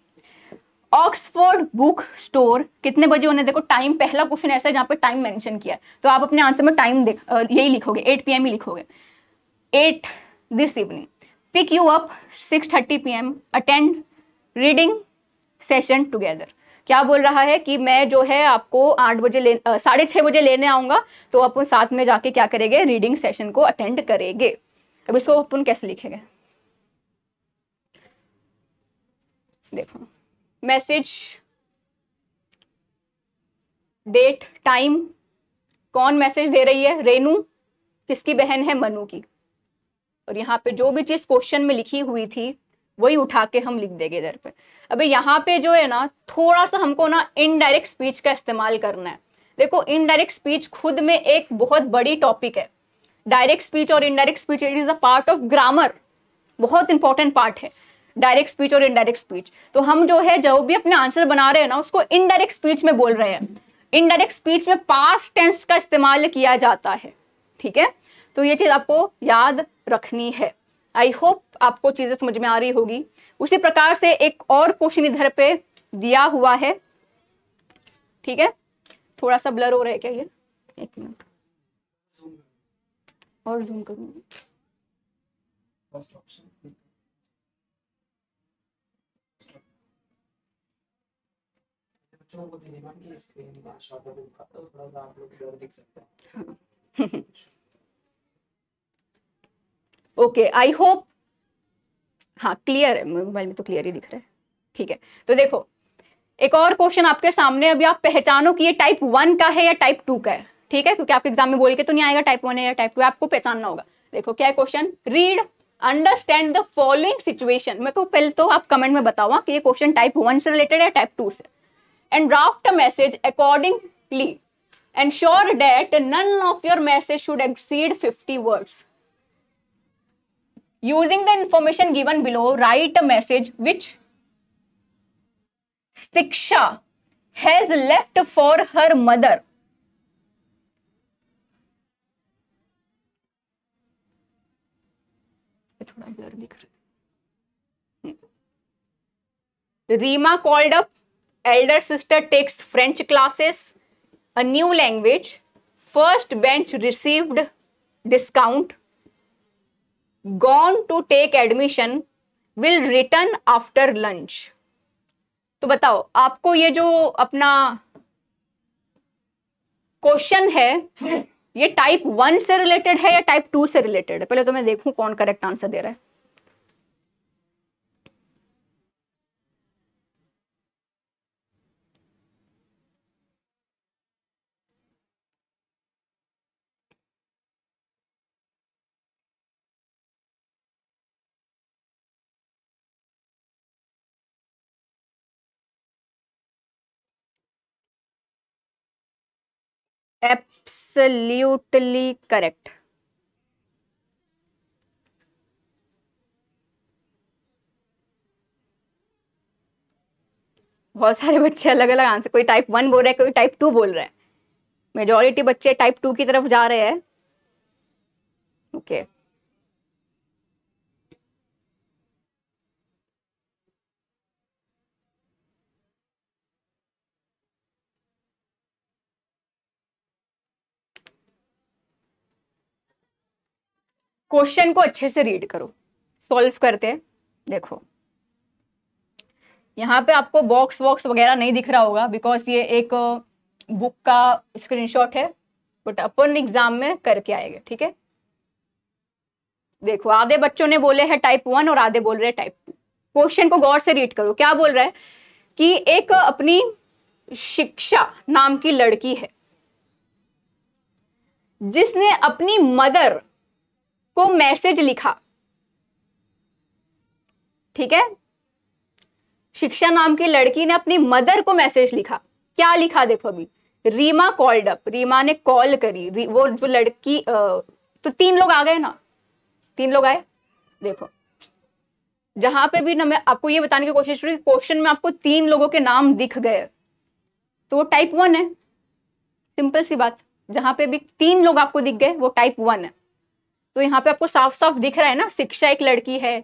ऑक्सफोर्ड बुक स्टोर कितने बजे होने देखो टाइम पहला क्वेश्चन ऐसा है जहाँ पर टाइम मेंशन किया है तो आप अपने आंसर में टाइम यही लिखोगे एट पी ही लिखोगे at this evening pick you up 6:30 PM attend reading session together क्या बोल रहा है कि मैं जो है आपको आठ बजे ले साढ़े छः बजे लेने आऊँगा तो अपन साथ में जाके क्या करेंगे रीडिंग सेशन को अटेंड करेंगे अब इसको अपन कैसे लिखेंगे देखो मैसेज डेट टाइम कौन मैसेज दे रही है रेनू किसकी बहन है मनु की और यहाँ पे जो भी चीज़ क्वेश्चन में लिखी हुई थी वही उठा के हम लिख देंगे इधर पे अबे यहाँ पे जो है ना थोड़ा सा हमको ना इनडायरेक्ट स्पीच का इस्तेमाल करना है देखो इनडायरेक्ट स्पीच खुद में एक बहुत बड़ी टॉपिक है डायरेक्ट स्पीच और indirect speech it is a part of grammar बहुत इंपॉर्टेंट पार्ट है डायरेक्ट स्पीच और इनडायरेक्ट स्पीच तो हम जो है जो भी अपने आंसर बना रहे हैं ना उसको इनडायरेक्ट स्पीच में बोल रहे हैं इनडायरेक्ट स्पीच में पास्ट टेंस का इस्तेमाल किया जाता है ठीक है तो ये चीज़ आपको याद रखनी है आई होप आपको चीजें समझ में आ रही होगी उसी प्रकार से एक और क्वेश्चन इधर पे दिया हुआ है ठीक है थोड़ा सा ब्लर हो रहा है क्या ये एक मिनट और जूम करूंगी हाँ ओके आई होप हाँ क्लियर है मोबाइल में तो क्लियर ही दिख रहा है ठीक है तो देखो एक और क्वेश्चन आपके सामने अभी आप पहचानो कि ये टाइप वन का है या टाइप टू का है ठीक है क्योंकि आपके एग्जाम में बोल के तो नहीं आएगा टाइप वन है या टाइप टू आपको पहचानना होगा देखो क्या है question read understand the following situation मेरे को पहले तो आप कमेंट में बताओ हाँ, कि ये क्वेश्चन टाइप वन से रिलेटेड है टाइप टू से and draft a message accordingly sure that none of your message should exceed fifty words Using the information given below, write a message which Siksha has left for her mother. Reema called up. elder sister takes french classes a new language first bench received discount gone to take admission will return after lunch तो बताओ आपको ये जो अपना question है ये type one से related है या टाइप टू से रिलेटेड है पहले तो मैं देखूं कौन करेक्ट आंसर दे रहा है एप्सल्यूटली करेक्ट बहुत सारे बच्चे अलग अलग आंसर कोई टाइप वन बोल रहे हैं कोई टाइप टू बोल रहे हैं मेजोरिटी बच्चे टाइप टू की तरफ जा रहे हैं ओके okay. क्वेश्चन को अच्छे से रीड करो सॉल्व करते हैं देखो यहाँ पे आपको बॉक्स वॉक्स वगैरह नहीं दिख रहा होगा बिकॉज ये एक बुक का स्क्रीनशॉट है बट अपन एग्जाम में करके आएगा ठीक है देखो आधे बच्चों ने बोले हैं टाइप वन और आधे बोल रहे हैं टाइप टू क्वेश्चन को गौर से रीड करो क्या बोल रहा है कि एक अपनी शिक्षा नाम की लड़की है जिसने अपनी मदर को मैसेज लिखा ठीक है शिक्षा नाम की लड़की ने अपनी मदर को मैसेज लिखा क्या लिखा देखो अभी रीमा कॉल्ड अप रीमा ने कॉल करी वो जो लड़की तो तीन लोग आ गए ना तीन लोग आए देखो जहां पे भी ना मैं आपको ये बताने की कोशिश करूँ क्वेश्चन में आपको तीन लोगों के नाम दिख गए तो वो टाइप वन है सिंपल सी बात जहां पे भी तीन लोग आपको दिख गए वो टाइप वन है तो यहाँ पे आपको साफ साफ दिख रहा है ना शिक्षा एक लड़की है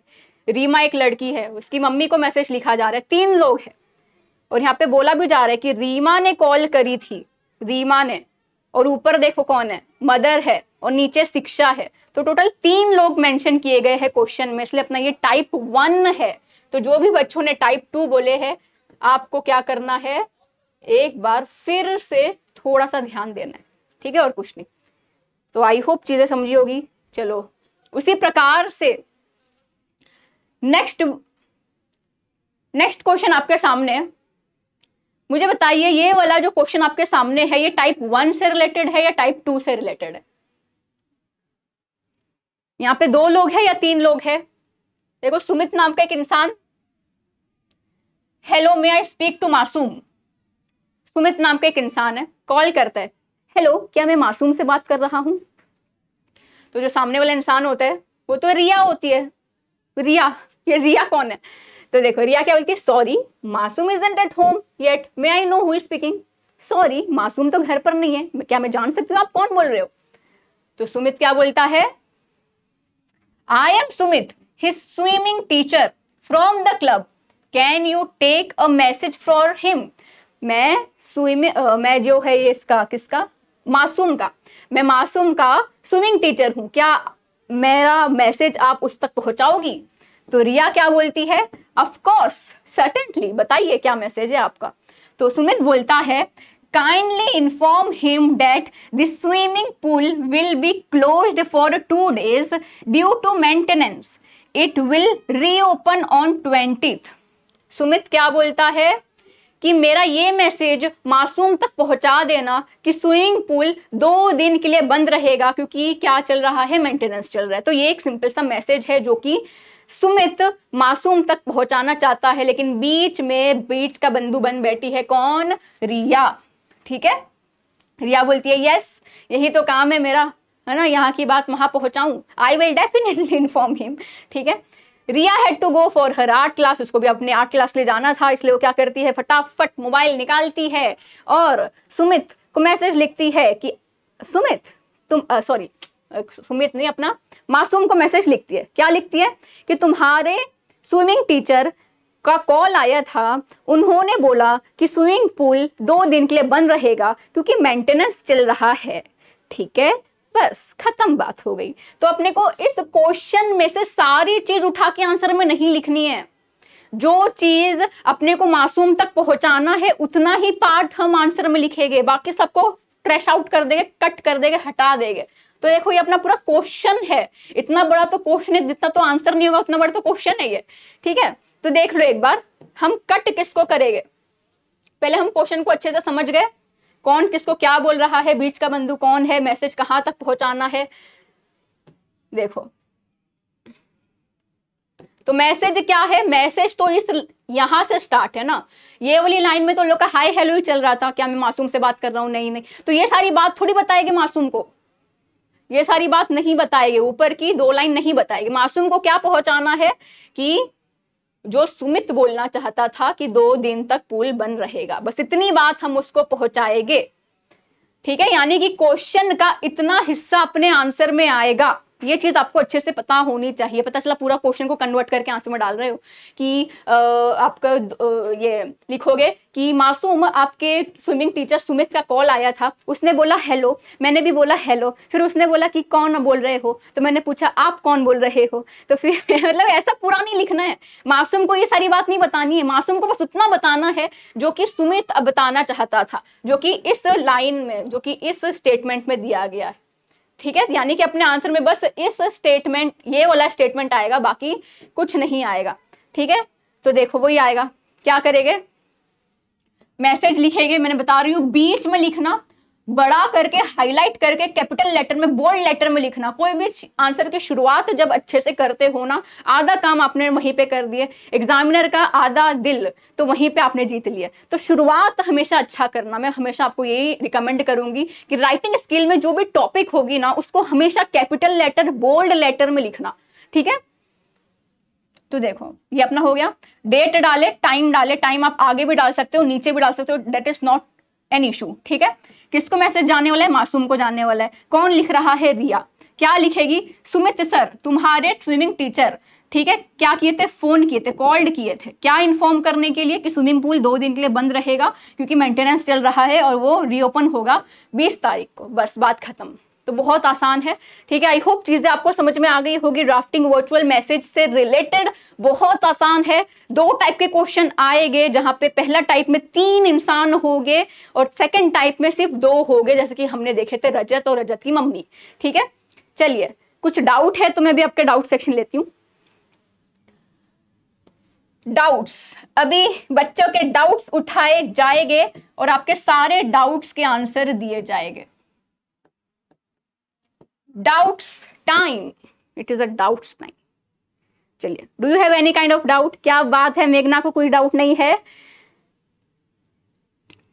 रीमा एक लड़की है उसकी मम्मी को मैसेज लिखा जा रहा है तीन लोग हैं और यहाँ पे बोला भी जा रहा है कि रीमा ने कॉल करी थी रीमा ने और ऊपर देखो कौन है मदर है और नीचे शिक्षा है तो टोटल तीन लोग मेंशन किए गए हैं क्वेश्चन में इसलिए अपना ये टाइप वन है तो जो भी बच्चों ने टाइप टू बोले है आपको क्या करना है एक बार फिर से थोड़ा सा ध्यान देना है ठीक है और कुछ नहीं तो आई होप चीजें समझी होगी चलो उसी प्रकार से नेक्स्ट नेक्स्ट क्वेश्चन आपके सामने है मुझे बताइए ये वाला जो क्वेश्चन आपके सामने है ये टाइप वन से रिलेटेड है या टाइप टू से रिलेटेड है यहाँ पे दो लोग हैं या तीन लोग हैं देखो सुमित नाम का एक इंसान hello may I speak to Masoom Sumit नाम का एक इंसान है कॉल करता है हेलो क्या मैं मासूम से बात कर रहा हूँ तो जो सामने वाला इंसान होता है वो तो रिया होती है रिया ये रिया कौन है तो देखो रिया क्या बोलती है sorry Masoom isn't at home yet may I know who speaking sorry Masoom तो घर पर नहीं है क्या मैं जान सकती हूँ आप कौन बोल रहे हो तो सुमित क्या बोलता है I am Sumit his swimming teacher from the club can you take a message for him मैं स्विमिंग मैं जो है ये इसका किसका मासूम का मैं मासूम का स्विमिंग टीचर हूँ क्या मेरा मैसेज आप उस तक पहुँचाओगी तो रिया क्या बोलती है अफकोर्स सर्टेनली बताइए क्या मैसेज है आपका तो सुमित बोलता है kindly inform him that the swimming pool will be closed for two days due to maintenance it will reopen on 20th sumit kya bolta hai कि मेरा ये मैसेज मासूम तक पहुंचा देना कि स्विमिंग पूल दो दिन के लिए बंद रहेगा क्योंकि क्या चल रहा है मेंटेनेंस चल रहा है तो ये एक सिंपल सा मैसेज है जो कि सुमित मासूम तक पहुंचाना चाहता है लेकिन बीच में बीच का बंधु बन बैठी है कौन रिया ठीक है रिया बोलती है यस यही तो काम है मेरा है ना यहाँ की बात वहां पहुंचाऊं I will definitely inform him ठीक है Riya had to go for her art class उसको भी अपने आर्ट क्लास ले जाना था इसलिए वो क्या करती है फटाफट मोबाइल निकालती है और सुमित को मैसेज लिखती है कि सुमित तुम सॉरी सुमित नहीं अपना मासूम को मैसेज लिखती है क्या लिखती है कि तुम्हारे स्विमिंग टीचर का कॉल आया था उन्होंने बोला कि स्विमिंग पूल दो दिन के लिए बंद रहेगा क्योंकि मेंटेनेंस चल रहा है ठीक है बस खत्म बात हो गई तो अपने को इस क्वेश्चन में से सारी चीज उठा के आंसर में नहीं लिखनी है जो चीज अपने को मासूम तक पहुंचाना है उतना ही पार्ट हम आंसर में लिखेंगे बाकी सबको क्रैश आउट कर देंगे कट कर देंगे हटा देंगे तो देखो ये अपना पूरा क्वेश्चन है इतना बड़ा तो क्वेश्चन है जितना तो आंसर नहीं होगा उतना बड़ा तो क्वेश्चन है ये ठीक है तो देख लो एक बार हम कट किसको करेंगे पहले हम क्वेश्चन को अच्छे से समझ गए कौन किसको क्या बोल रहा है बीच का बंधु कौन है मैसेज कहां तक पहुंचाना है देखो तो मैसेज क्या है मैसेज तो इस यहां से स्टार्ट है ना ये वाली लाइन में तो लोग का हाई हेलो ही चल रहा था क्या मैं मासूम से बात कर रहा हूं नहीं नहीं तो ये सारी बात थोड़ी बताएगी मासूम को ये सारी बात नहीं बताएगी ऊपर की दो लाइन नहीं बताएगी मासूम को क्या पहुंचाना है कि जो सुमित बोलना चाहता था कि दो दिन तक पुल बन रहेगा बस इतनी बात हम उसको पहुंचाएंगे ठीक है यानी कि क्वेश्चन का इतना हिस्सा अपने आंसर में आएगा ये चीज़ आपको अच्छे से पता होनी चाहिए पता चला पूरा क्वेश्चन को कन्वर्ट करके आंसू में डाल रहे हो कि आपका ये लिखोगे कि मासूम आपके स्विमिंग टीचर सुमित का कॉल आया था उसने बोला हेलो मैंने भी बोला हेलो फिर उसने बोला कि कौन बोल रहे हो तो मैंने पूछा आप कौन बोल रहे हो तो फिर <laughs> मतलब ऐसा पूरा नहीं लिखना है मासूम को ये सारी बात नहीं बतानी है मासूम को बस उतना बताना है जो कि सुमित बताना चाहता था जो कि इस लाइन में जो कि इस स्टेटमेंट में दिया गया है ठीक है यानी कि अपने आंसर में बस इस स्टेटमेंट ये वाला स्टेटमेंट आएगा बाकी कुछ नहीं आएगा ठीक है तो देखो वही आएगा क्या करेंगे मैसेज लिखेंगे मैंने बता रही हूँ बीच में लिखना बड़ा करके हाईलाइट करके कैपिटल लेटर में बोल्ड लेटर में लिखना कोई भी आंसर की शुरुआत जब अच्छे से करते हो ना आधा काम आपने वहीं पे कर दिए एग्जामिनर का आधा दिल तो वहीं पे आपने जीत लिया तो शुरुआत हमेशा अच्छा करना मैं हमेशा आपको यही रिकमेंड करूंगी कि राइटिंग स्किल में जो भी टॉपिक होगी ना उसको हमेशा कैपिटल लेटर बोल्ड लेटर में लिखना ठीक है तो देखो ये अपना हो गया डेट डाले टाइम डाले टाइम आप आगे भी डाल सकते हो नीचे भी डाल सकते हो that is not an issue ठीक है किसको मैसेज जाने वाला है मासूम को जाने वाला है कौन लिख रहा है रिया क्या लिखेगी सुमित सर तुम्हारे स्विमिंग टीचर ठीक है क्या किए थे फोन किए थे कॉल्ड किए थे क्या इन्फॉर्म करने के लिए कि स्विमिंग पूल दो दिन के लिए बंद रहेगा क्योंकि मेंटेनेंस चल रहा है और वो रीओपन होगा 20 तारीख को बस बात खत्म तो बहुत आसान है ठीक है आई होप चीज़ें आपको समझ में आ गई होगी ड्राफ्टिंग वर्चुअल मैसेज से रिलेटेड बहुत आसान है दो टाइप के क्वेश्चन आएंगे जहां पे पहला टाइप में तीन इंसान हो और सेकेंड टाइप में सिर्फ दो हो जैसे कि हमने देखे थे रजत और रजत की मम्मी ठीक है चलिए कुछ डाउट है तो मैं भी आपके डाउट सेक्शन लेती हूँ डाउट्स अभी बच्चों के डाउट्स उठाए जाएंगे और आपके सारे डाउट्स के आंसर दिए जाएंगे doubts time it is a doubts time चलिए do you have any kind of doubt क्या बात है मेघना को कोई डाउट नहीं है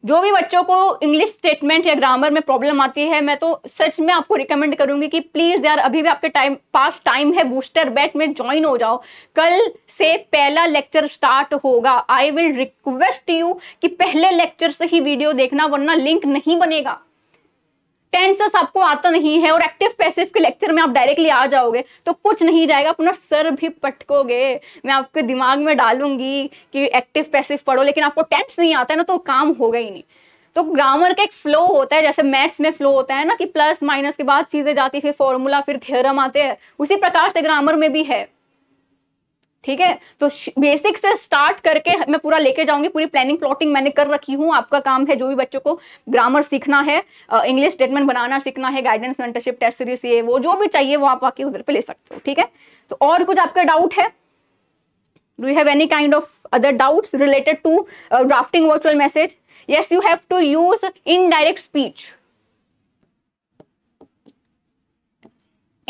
जो भी बच्चों को इंग्लिश स्टेटमेंट या ग्रामर में प्रॉब्लम आती है मैं तो सच में आपको रिकमेंड करूंगी कि प्लीज़ यार अभी भी आपके टाइम पास टाइम है बूस्टर बैच में ज्वाइन हो जाओ कल से पहला लेक्चर स्टार्ट होगा आई विल रिक्वेस्ट यू कि पहले लेक्चर से ही वीडियो देखना वरना लिंक नहीं बनेगा टेंसेस आपको आता नहीं है और एक्टिव पैसिव के लेक्चर में आप डायरेक्टली आ जाओगे तो कुछ नहीं जाएगा अपना सर भी पटकोगे मैं आपके दिमाग में डालूंगी कि एक्टिव पैसिव पढ़ो लेकिन आपको टेंस नहीं आता है ना तो काम होगा ही नहीं तो ग्रामर का एक फ्लो होता है जैसे मैथ्स में फ्लो होता है ना कि प्लस माइनस के बाद चीज़ें जाती फिर फॉर्मूला फिर थियरम आते हैं उसी प्रकार से ग्रामर में भी है ठीक है तो बेसिक से स्टार्ट करके मैं पूरा लेके जाऊंगी पूरी प्लानिंग प्लॉटिंग मैंने कर रखी हूँ आपका काम है जो भी बच्चों को ग्रामर सीखना है इंग्लिश स्टेटमेंट बनाना सीखना है गाइडेंस मेंटरशिप टेस्ट सीरीज ये वो जो भी चाहिए वो आप आके उधर पे ले सकते हो ठीक है तो और कुछ आपका डाउट है do have any kind of other doubt related to drafting virtual message yes you have to use indirect speech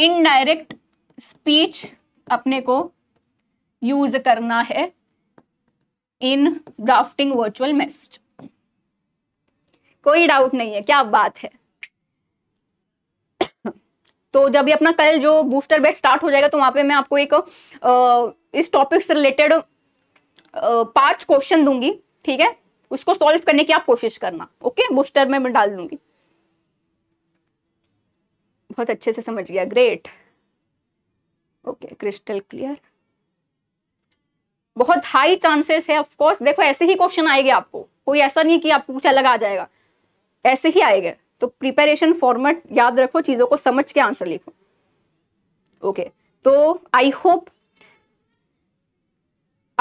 indirect speech अपने को यूज करना है इन ड्राफ्टिंग वर्चुअल मैसेज कोई डाउट नहीं है क्या बात है <coughs> तो जब ये अपना कल जो बूस्टर बेस्ट स्टार्ट हो जाएगा तो वहां पे मैं आपको एक आ, इस टॉपिक से रिलेटेड पांच क्वेश्चन दूंगी ठीक है उसको सॉल्व करने की आप कोशिश करना ओके बूस्टर में मैं डाल दूंगी बहुत अच्छे से समझ गया ग्रेट ओके क्रिस्टल क्लियर बहुत हाई चांसेस है ऑफकोर्स देखो ऐसे ही क्वेश्चन आएगा आपको कोई ऐसा नहीं कि आपको कुछ अलग आ जाएगा ऐसे ही आएगा तो प्रिपेरेशन फॉर्मेट याद रखो चीज़ों को समझ के आंसर लिखो ओके okay. तो आई होप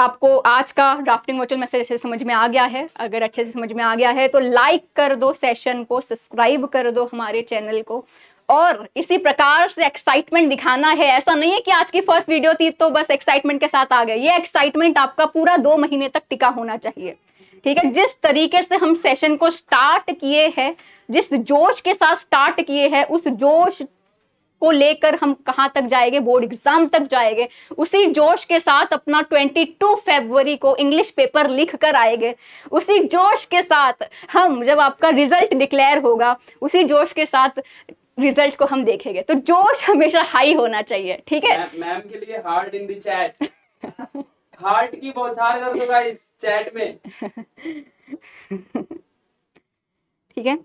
आपको आज का ड्राफ्टिंग वर्चुअल मैसेज अच्छे से समझ में आ गया है अगर अच्छे से समझ में आ गया है तो लाइक कर दो सेशन को सब्सक्राइब कर दो हमारे चैनल को और इसी प्रकार से एक्साइटमेंट दिखाना है ऐसा नहीं है कि आज की फर्स्ट वीडियो थी तो बस एक्साइटमेंट के साथ आ गए ये एक्साइटमेंट आपका पूरा दो महीने तक टिका होना चाहिए ठीक है जिस तरीके से हम सेशन को स्टार्ट किए हैं जिस जोश के साथ स्टार्ट किए हैं उस जोश को लेकर हम कहाँ तक जाएंगे बोर्ड एग्जाम तक जाएंगे उसी जोश के साथ अपना 22 फरवरी को इंग्लिश पेपर लिख कर आएंगे उसी जोश के साथ हम जब आपका रिजल्ट डिक्लेयर होगा उसी जोश के साथ रिजल्ट को हम देखेंगे तो जोश हमेशा हाई होना चाहिए ठीक है मैम के लिए हार्ट इन चैट हार्ट की बौछार कर दो गाइस चैट में ठीक है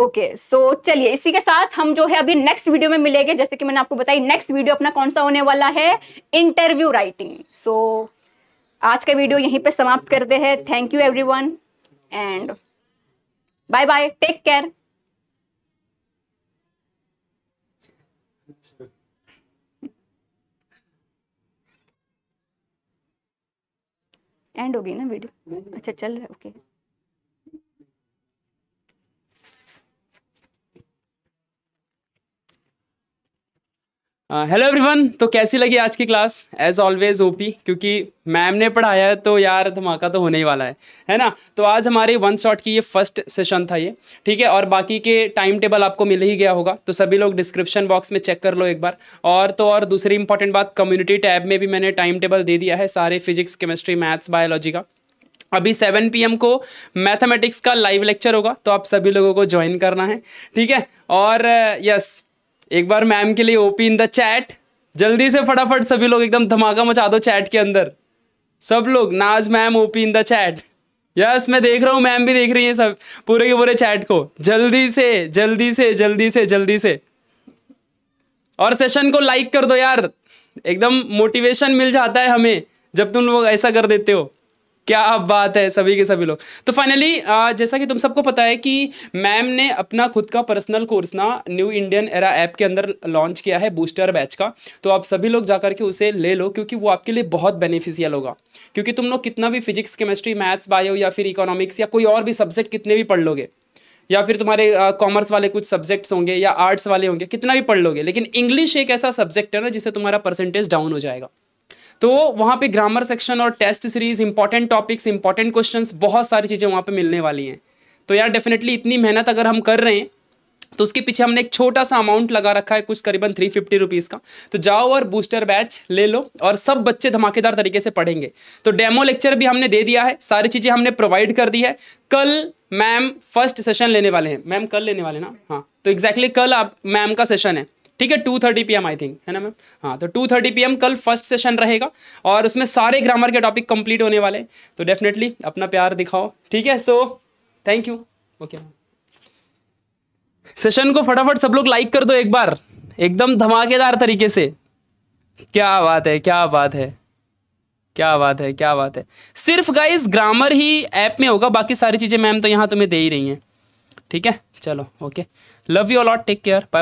ओके सो चलिए इसी के साथ हम जो है अभी नेक्स्ट वीडियो में मिलेंगे जैसे कि मैंने आपको बताई नेक्स्ट वीडियो अपना कौन सा होने वाला है इंटरव्यू राइटिंग सो आज का वीडियो यहीं पे समाप्त करते हैं thank you everyone and bye bye take care and हो गई ना वीडियो अच्छा चल रहा है ओके हेलो uh, एवरीवन तो कैसी लगी आज की क्लास एज ऑलवेज ओपी क्योंकि मैम ने पढ़ाया है तो यार धमाका तो होने ही वाला है है ना तो आज हमारे वन शॉट की ये फर्स्ट सेशन था ये ठीक है और बाकी के टाइम टेबल आपको मिल ही गया होगा तो सभी लोग डिस्क्रिप्शन बॉक्स में चेक कर लो एक बार और तो और दूसरी इंपॉर्टेंट बात कम्युनिटी टैब में भी मैंने टाइम टेबल दे दिया है सारे फिजिक्स केमिस्ट्री मैथ्स बायोलॉजी का अभी 7 पीएम को मैथमेटिक्स का लाइव लेक्चर होगा तो आप सभी लोगों को ज्वाइन करना है ठीक है और यस uh, एक बार मैम के लिए ओपी इन द चैट जल्दी से फटाफट सभी लोग एकदम धमाका मचा दो चैट के अंदर सब लोग Naaz ma'am OP in the chat yes मैं देख रहा हूँ मैम भी देख रही है सब पूरे के पूरे चैट को जल्दी से जल्दी से जल्दी से जल्दी से और सेशन को लाइक कर दो यार एकदम मोटिवेशन मिल जाता है हमें जब तुम लोग ऐसा कर देते हो क्या अब बात है सभी के सभी लोग तो फाइनली जैसा कि तुम सबको पता है कि मैम ने अपना खुद का पर्सनल कोर्स ना न्यू इंडियन एरा ऐप के अंदर लॉन्च किया है बूस्टर बैच का तो आप सभी लोग जाकर के उसे ले लो क्योंकि वो आपके लिए बहुत बेनिफिशियल होगा क्योंकि तुम लोग कितना भी फिजिक्स केमिस्ट्री मैथ्स बायो या फिर इकोनॉमिक्स या कोई और भी सब्जेक्ट कितने भी पढ़ लोगे या फिर तुम्हारे कॉमर्स वाले कुछ सब्जेक्ट्स होंगे या आर्ट्स वाले होंगे कितना भी पढ़ लोगे लेकिन इंग्लिश एक ऐसा सब्जेक्ट है ना जिससे तुम्हारा परसेंटेज डाउन हो जाएगा तो वहाँ पे ग्रामर सेक्शन और test series important topics important question बहुत सारी चीज़ें वहाँ पर मिलने वाली हैं तो यार डेफिनेटली इतनी मेहनत अगर हम कर रहे हैं तो उसके पीछे हमने एक छोटा सा अमाउंट लगा रखा है कुछ करीबन थ्री फिफ्टी रुपीज़ का तो जाओ और बूस्टर बैच ले लो और सब बच्चे धमाकेदार तरीके से पढ़ेंगे तो डेमो लेक्चर भी हमने दे दिया है सारी चीज़ें हमने प्रोवाइड कर दी है कल मैम फर्स्ट सेशन लेने वाले हैं मैम कल लेने वाले ना हाँ तो एग्जैक्टली exactly कल आप मैम का सेशन है ठीक है two thirty P M I think है ना मैम हाँ तो टू थर्टी पी एम कल फर्स्ट सेशन रहेगा और उसमें सारे ग्रामर के टॉपिक कंप्लीट होने वाले तो डेफिनेटली अपना प्यार दिखाओ ठीक है so thank you okay ma'am session को फटाफट सब लोग लाइक कर दो एक बार एकदम धमाकेदार तरीके से क्या बात है क्या बात है क्या बात है क्या बात है सिर्फ गाइस ग्रामर ही ऐप में होगा बाकी सारी चीज़ें मैम तो यहां तुम्हें दे ही रही हैं ठीक है चलो okay love you a lot take care bye